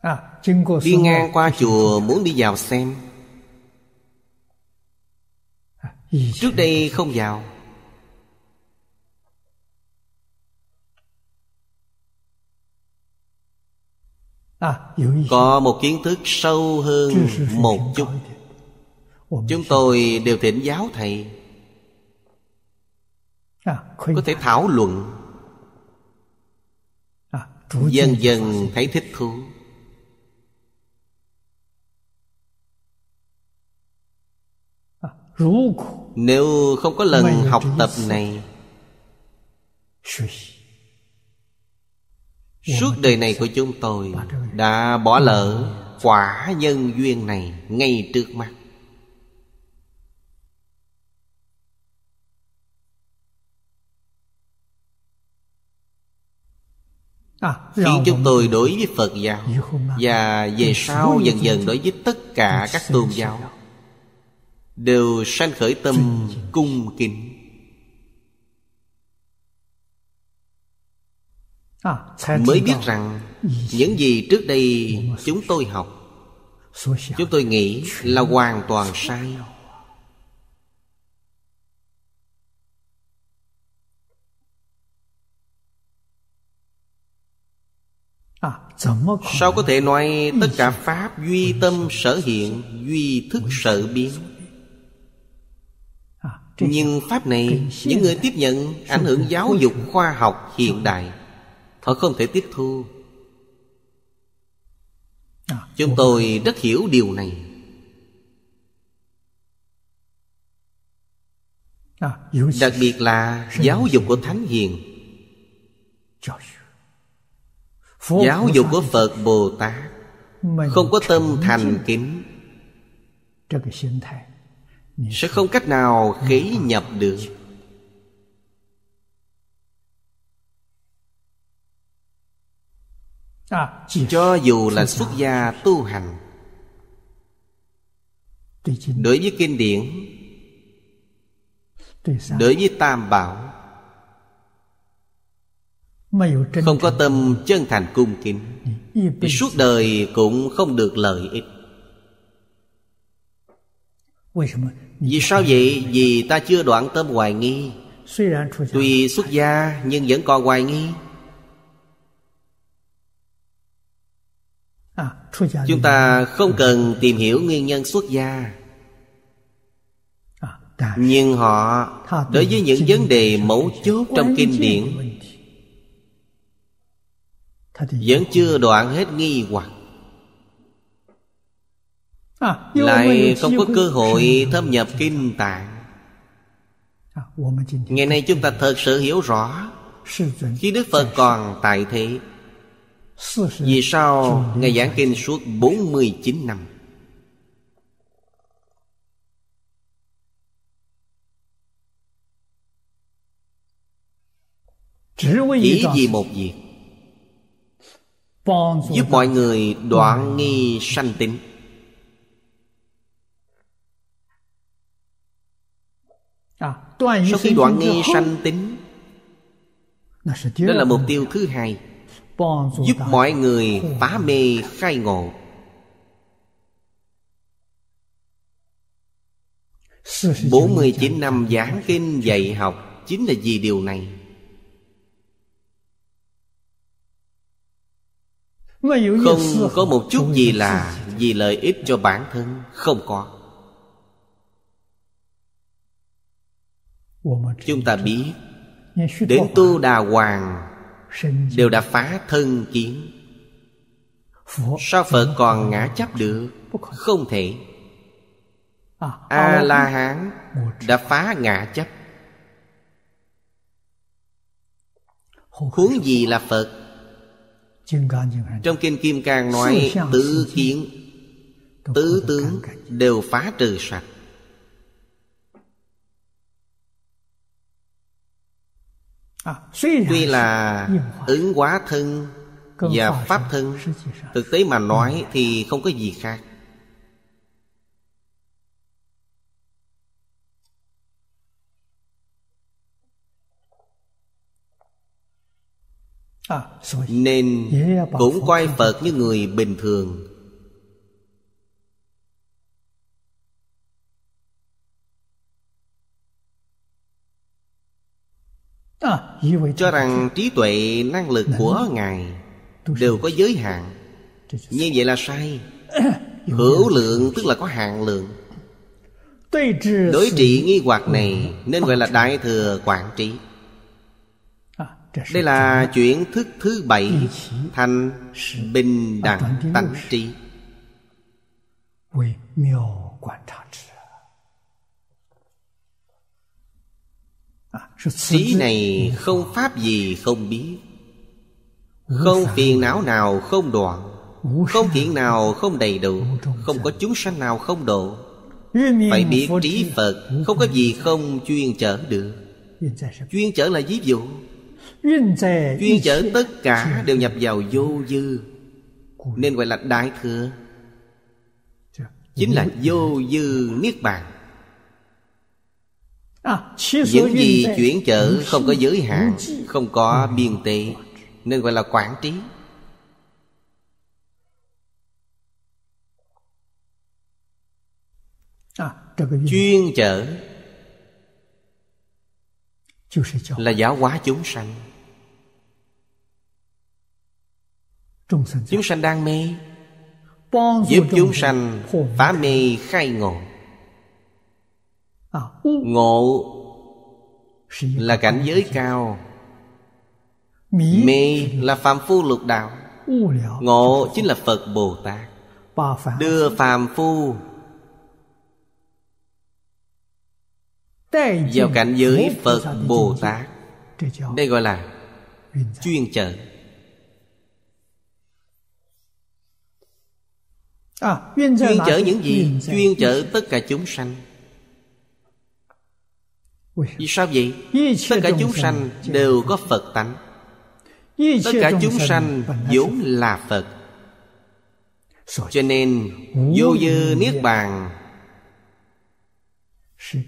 à, đi ngang qua chùa muốn đi vào xem à, trước đây không vào à, có một kiến thức sâu hơn một chút chúng tôi đều thỉnh giáo thầy à, có thể thảo luận à, dần dần thấy thích thú à, nếu không có lần học tập này suốt đời này của chúng tôi đã bỏ lỡ quả nhân duyên này ngay trước mắt À, khiến chúng tôi đối với phật giáo và về sau dần dần đối với tất cả các tôn giáo đều sanh khởi tâm cung kính à, mới biết rằng những gì trước đây chúng tôi học chúng tôi nghĩ là hoàn toàn sai Sao có thể nói tất cả Pháp duy tâm sở hiện Duy thức sở biến à, Nhưng Pháp này Những người tiếp nhận ảnh hưởng giáo dục khoa học hiện đại Họ không thể tiếp thu à, Chúng tôi rất hiểu điều này à, Đặc biệt là giáo dục của Thánh Hiền Giáo dục của Phật Bồ Tát Không có tâm thành kính Sẽ không cách nào khế nhập được à, Cho dù là xuất gia tu hành Đối với kinh điển Đối với tam bảo không có tâm chân thành cung kính Thì suốt đời cũng không được lợi ích Vì sao vậy? Vì ta chưa đoạn tâm hoài nghi Tuy xuất gia nhưng vẫn còn hoài nghi à, Chúng ta không cần tìm hiểu nguyên nhân xuất gia à, Nhưng họ đối với những vấn đề mấu chốt trong kinh điển vẫn chưa đoạn hết nghi hoặc à, lại không có cơ hội thâm nhập kinh tạng à, ngày nay chúng ta thật sự hiểu rõ khi đức phật còn tại thế vì sao Ngài giảng kinh suốt 49 năm Chỉ vì một việc Giúp mọi người đoạn nghi sanh tính à, Sau khi đoạn nghi sanh tính Đó là mục tiêu thứ hai Giúp mọi người phá mê khai ngộ bốn mươi chín năm giảng kinh dạy học Chính là vì điều này Không có một chút gì là Vì lợi ích cho bản thân Không có Chúng ta biết Đến tu đà hoàng Đều đã phá thân kiến Sao Phật còn ngã chấp được Không thể à, A-la-hán Đã phá ngã chấp Huống gì là Phật trong kinh Kim Cang nói tứ kiến Tứ tướng đều phá trừ sạch à, Tuy là ứng quá thân và pháp thân Thực tế mà nói ừ. thì không có gì khác À, nên cũng coi phật như người bình thường à, cho rằng trí tuệ năng lực của ngài đều có giới hạn như vậy là sai [COUGHS] hữu lượng tức là có hạn lượng đối trị nghi hoặc này ừ. nên gọi là đại thừa quản trị đây là chuyển thức thứ bảy Thành bình đẳng tăng trí Trí à, này không pháp gì không biết Không phiền não nào không đoạn Không thiện nào không đầy đủ Không có chúng sanh nào không độ Phải biết trí Phật Không có gì không chuyên trở được Chuyên trở là ví dụ Chuyên chở tất cả đều nhập vào vô dư Nên gọi là Đại Thừa Chính là vô dư Niết Bàn à, Những gì chuyển chở không có giới hạn Không có biên tệ Nên gọi là quản trí à, Chuyên chở là giáo hóa chúng sanh chúng sanh đang mê giúp chúng sanh phá mê khai ngộ à, ngộ là cảnh giới cao mê là phàm phu lục đạo ngộ chính là phật bồ tát đưa phàm phu vào cảnh giới phật bồ tát đây gọi là chuyên trợ à, chuyên chở những gì chuyên chở tất cả chúng sanh vì sao vậy tất cả chúng sanh đều có phật tánh tất cả chúng sanh vốn là phật cho nên vô dư niết bàn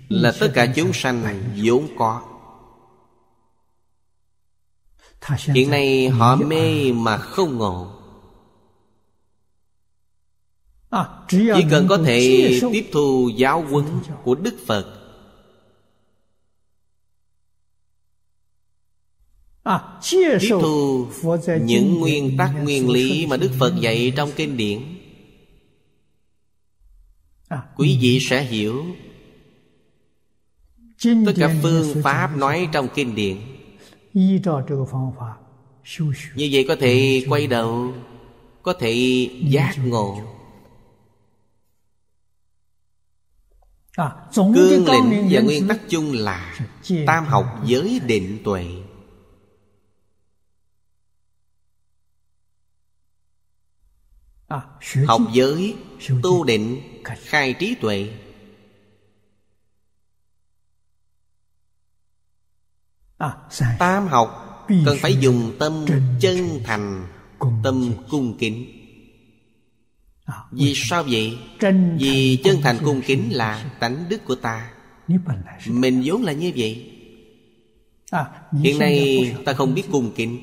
là tất cả chúng sanh vốn có hiện nay họ mê mà không ngộ à, chỉ cần có thể tiếp thu giáo huấn của đức phật à, tiếp thu những nguyên tắc nguyên lý mà đức phật dạy trong kinh điển à, quý ừ. vị sẽ hiểu tất cả phương pháp nói trong kinh điển như vậy có thể quay đầu có thể giác ngộ à, cương lĩnh và nguyên tắc chung là tam học giới định tuệ à, học giới tu định khai trí tuệ À, tam học cần phải dùng tâm chân thành tâm cung kính à, vì sao vậy vì chân thành cung kính là tánh đức của ta mình vốn là như vậy à, hiện nay ta không biết cung kính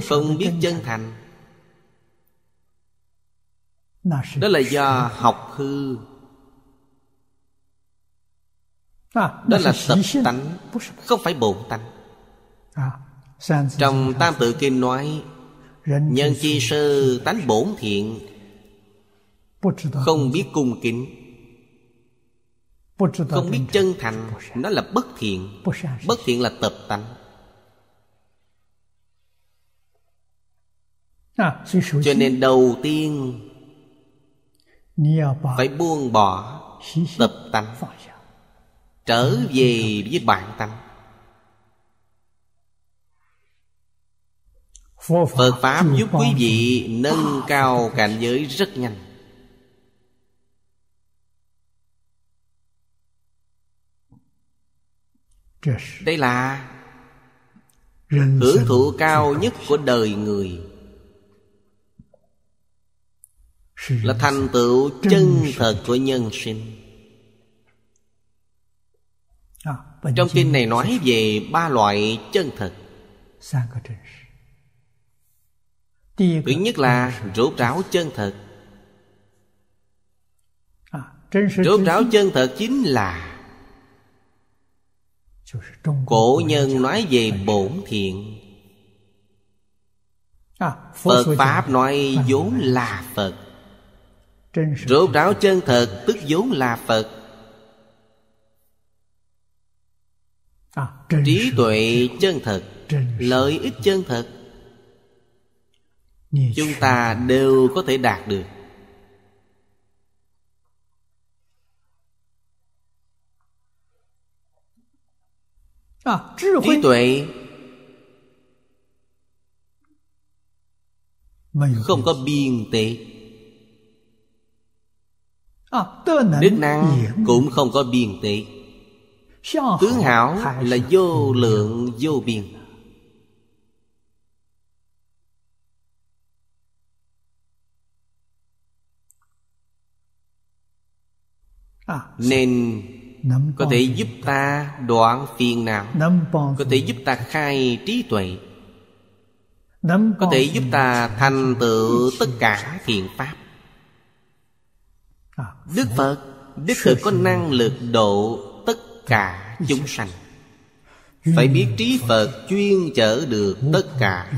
không biết chân thành đó là do học hư À, đó là tập tánh Không phải bổn tánh à, Trong Tam Tự Kinh nói Nhân chi sơ tánh bổn thiện Không biết cung kính Không biết chân thành Nó là bất thiện Bất thiện là tập tánh à, Cho nên đầu tiên Phải buông bỏ Tập tánh trở về với bản tâm phật pháp giúp quý vị nâng cao cảnh giới rất nhanh đây là hưởng thụ cao nhất của đời người là thành tựu chân thật của nhân sinh Trong kinh này nói về ba loại chân thật Thứ nhất là rốt ráo chân thật à, Rốt ráo chân thật chính là Cổ nhân nói về bổn thiện à, Phật Pháp nói vốn là Phật Rốt ráo chân thật tức vốn là Phật À, trí tuệ chân thật lợi ích chân thật chúng ta đều có thể đạt được à, trí tuệ không có biên tệ à, đức năng cũng không có biên tệ Tướng hảo là vô lượng vô biên à, Nên có thể giúp ta đoạn phiền não Có thể giúp ta khai trí tuệ Có thể giúp ta thành tựu tất cả thiện pháp à, Đức Phật Đức Phật có năng lực độ cả chúng sanh Phải biết trí Phật chuyên chở được tất cả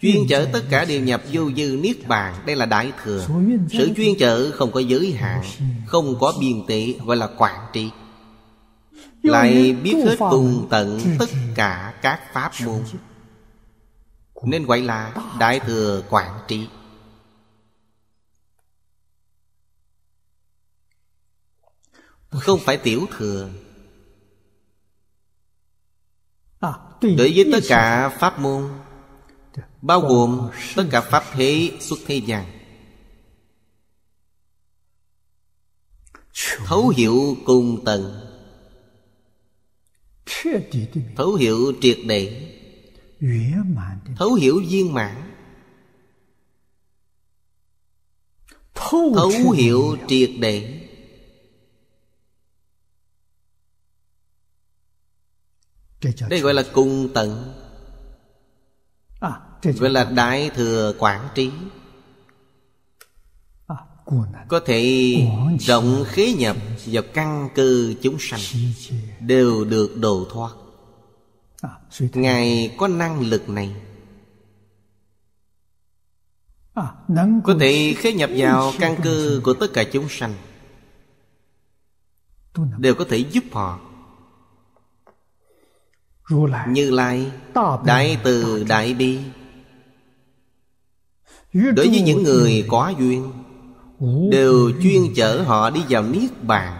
Chuyên chở tất cả đều nhập vô dư Niết Bàn Đây là Đại Thừa Sự chuyên chở không có giới hạn Không có biên tệ gọi là quản trị Lại biết hết cùng tận tất cả các pháp môn Nên gọi là Đại Thừa Quản trị Không phải tiểu thừa Đối với tất cả pháp môn Bao gồm tất cả pháp thế xuất thế gian Thấu hiểu cùng tầng Thấu hiểu triệt để Thấu hiểu viên mãn Thấu hiểu triệt để đây gọi là cung tận à, gọi là đại thừa quảng trí à, có thể rộng khí nhập vào căn cơ chúng sanh đều được độ thoát à, ngài có năng lực này có thể khế nhập vào căn cơ của tất cả chúng sanh đều có thể giúp họ như lai đại từ đại bi đối với những người có duyên đều chuyên chở họ đi vào niết bàn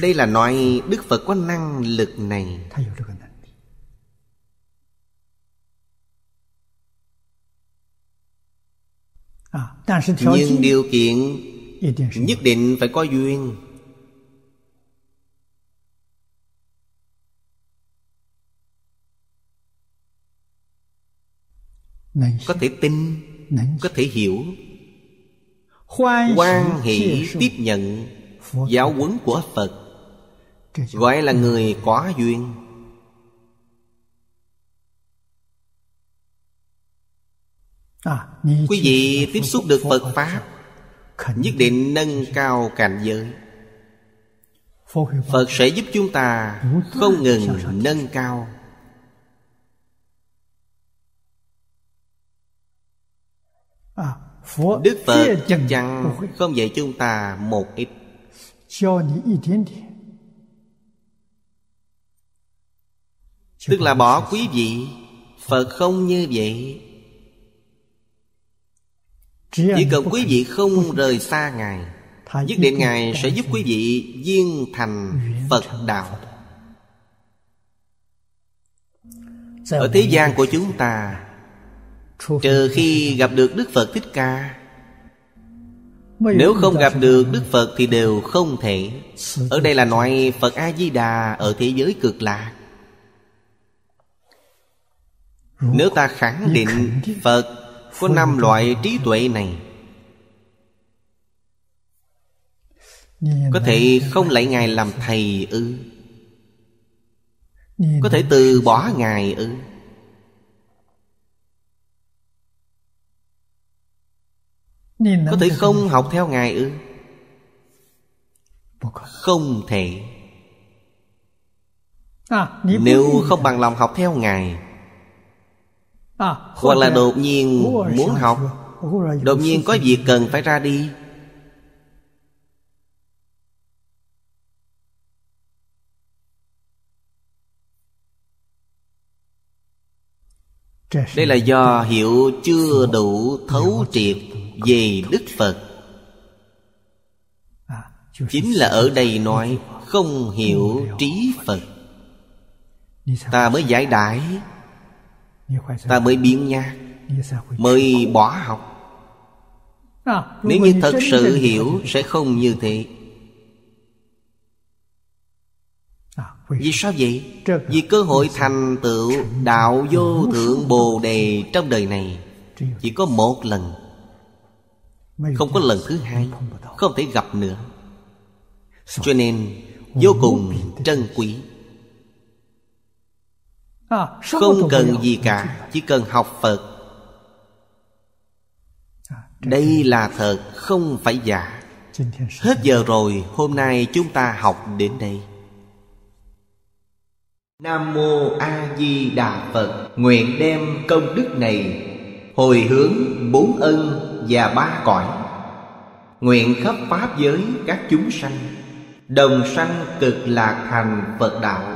đây là nói đức phật có năng lực này nhưng điều kiện nhất định phải có duyên có thể tin có thể hiểu quan hỷ tiếp nhận giáo huấn của phật gọi là người có duyên À, quý vị tiếp xúc được phật pháp nhất định nâng cao cảnh giới phật sẽ giúp chúng ta không ngừng nâng cao à, đức phật chẳng không dạy chúng ta một ít tức là bỏ quý vị phật không như vậy chỉ cần quý vị không rời xa Ngài Nhất định Ngài sẽ giúp quý vị viên thành Phật Đạo Ở thế gian của chúng ta Trừ khi gặp được Đức Phật Thích Ca Nếu không gặp được Đức Phật thì đều không thể Ở đây là nói Phật A-di-đà ở thế giới cực lạc Nếu ta khẳng định Phật có năm loại trí tuệ này Có thể không lấy Ngài làm thầy ư Có thể từ bỏ Ngài ư Có thể không học theo Ngài ư Không thể Nếu không bằng lòng học theo Ngài À, hoặc là đột nhiên muốn học đột nhiên có việc cần phải ra đi đây là do hiểu chưa đủ thấu triệt về đức phật à, chính là ở đây nói không hiểu trí phật ta mới giải đãi ta mới biến nha mới bỏ học à, nếu như thật sự hiểu sẽ không như thế à, Vì sao vậy? Vì cơ hội thành tựu đạo vô thượng bồ đề trong đời này Chỉ có một lần Không có lần thứ hai Không thể gặp nữa Cho nên vô cùng trân quý À, không cần gì cả Chỉ cần học Phật à, Đây là thật Không phải giả Hết giờ rồi Hôm nay chúng ta học đến đây Nam Mô A Di Đà Phật Nguyện đem công đức này Hồi hướng bốn ân và ba cõi Nguyện khắp Pháp giới các chúng sanh Đồng sanh cực lạc thành Phật Đạo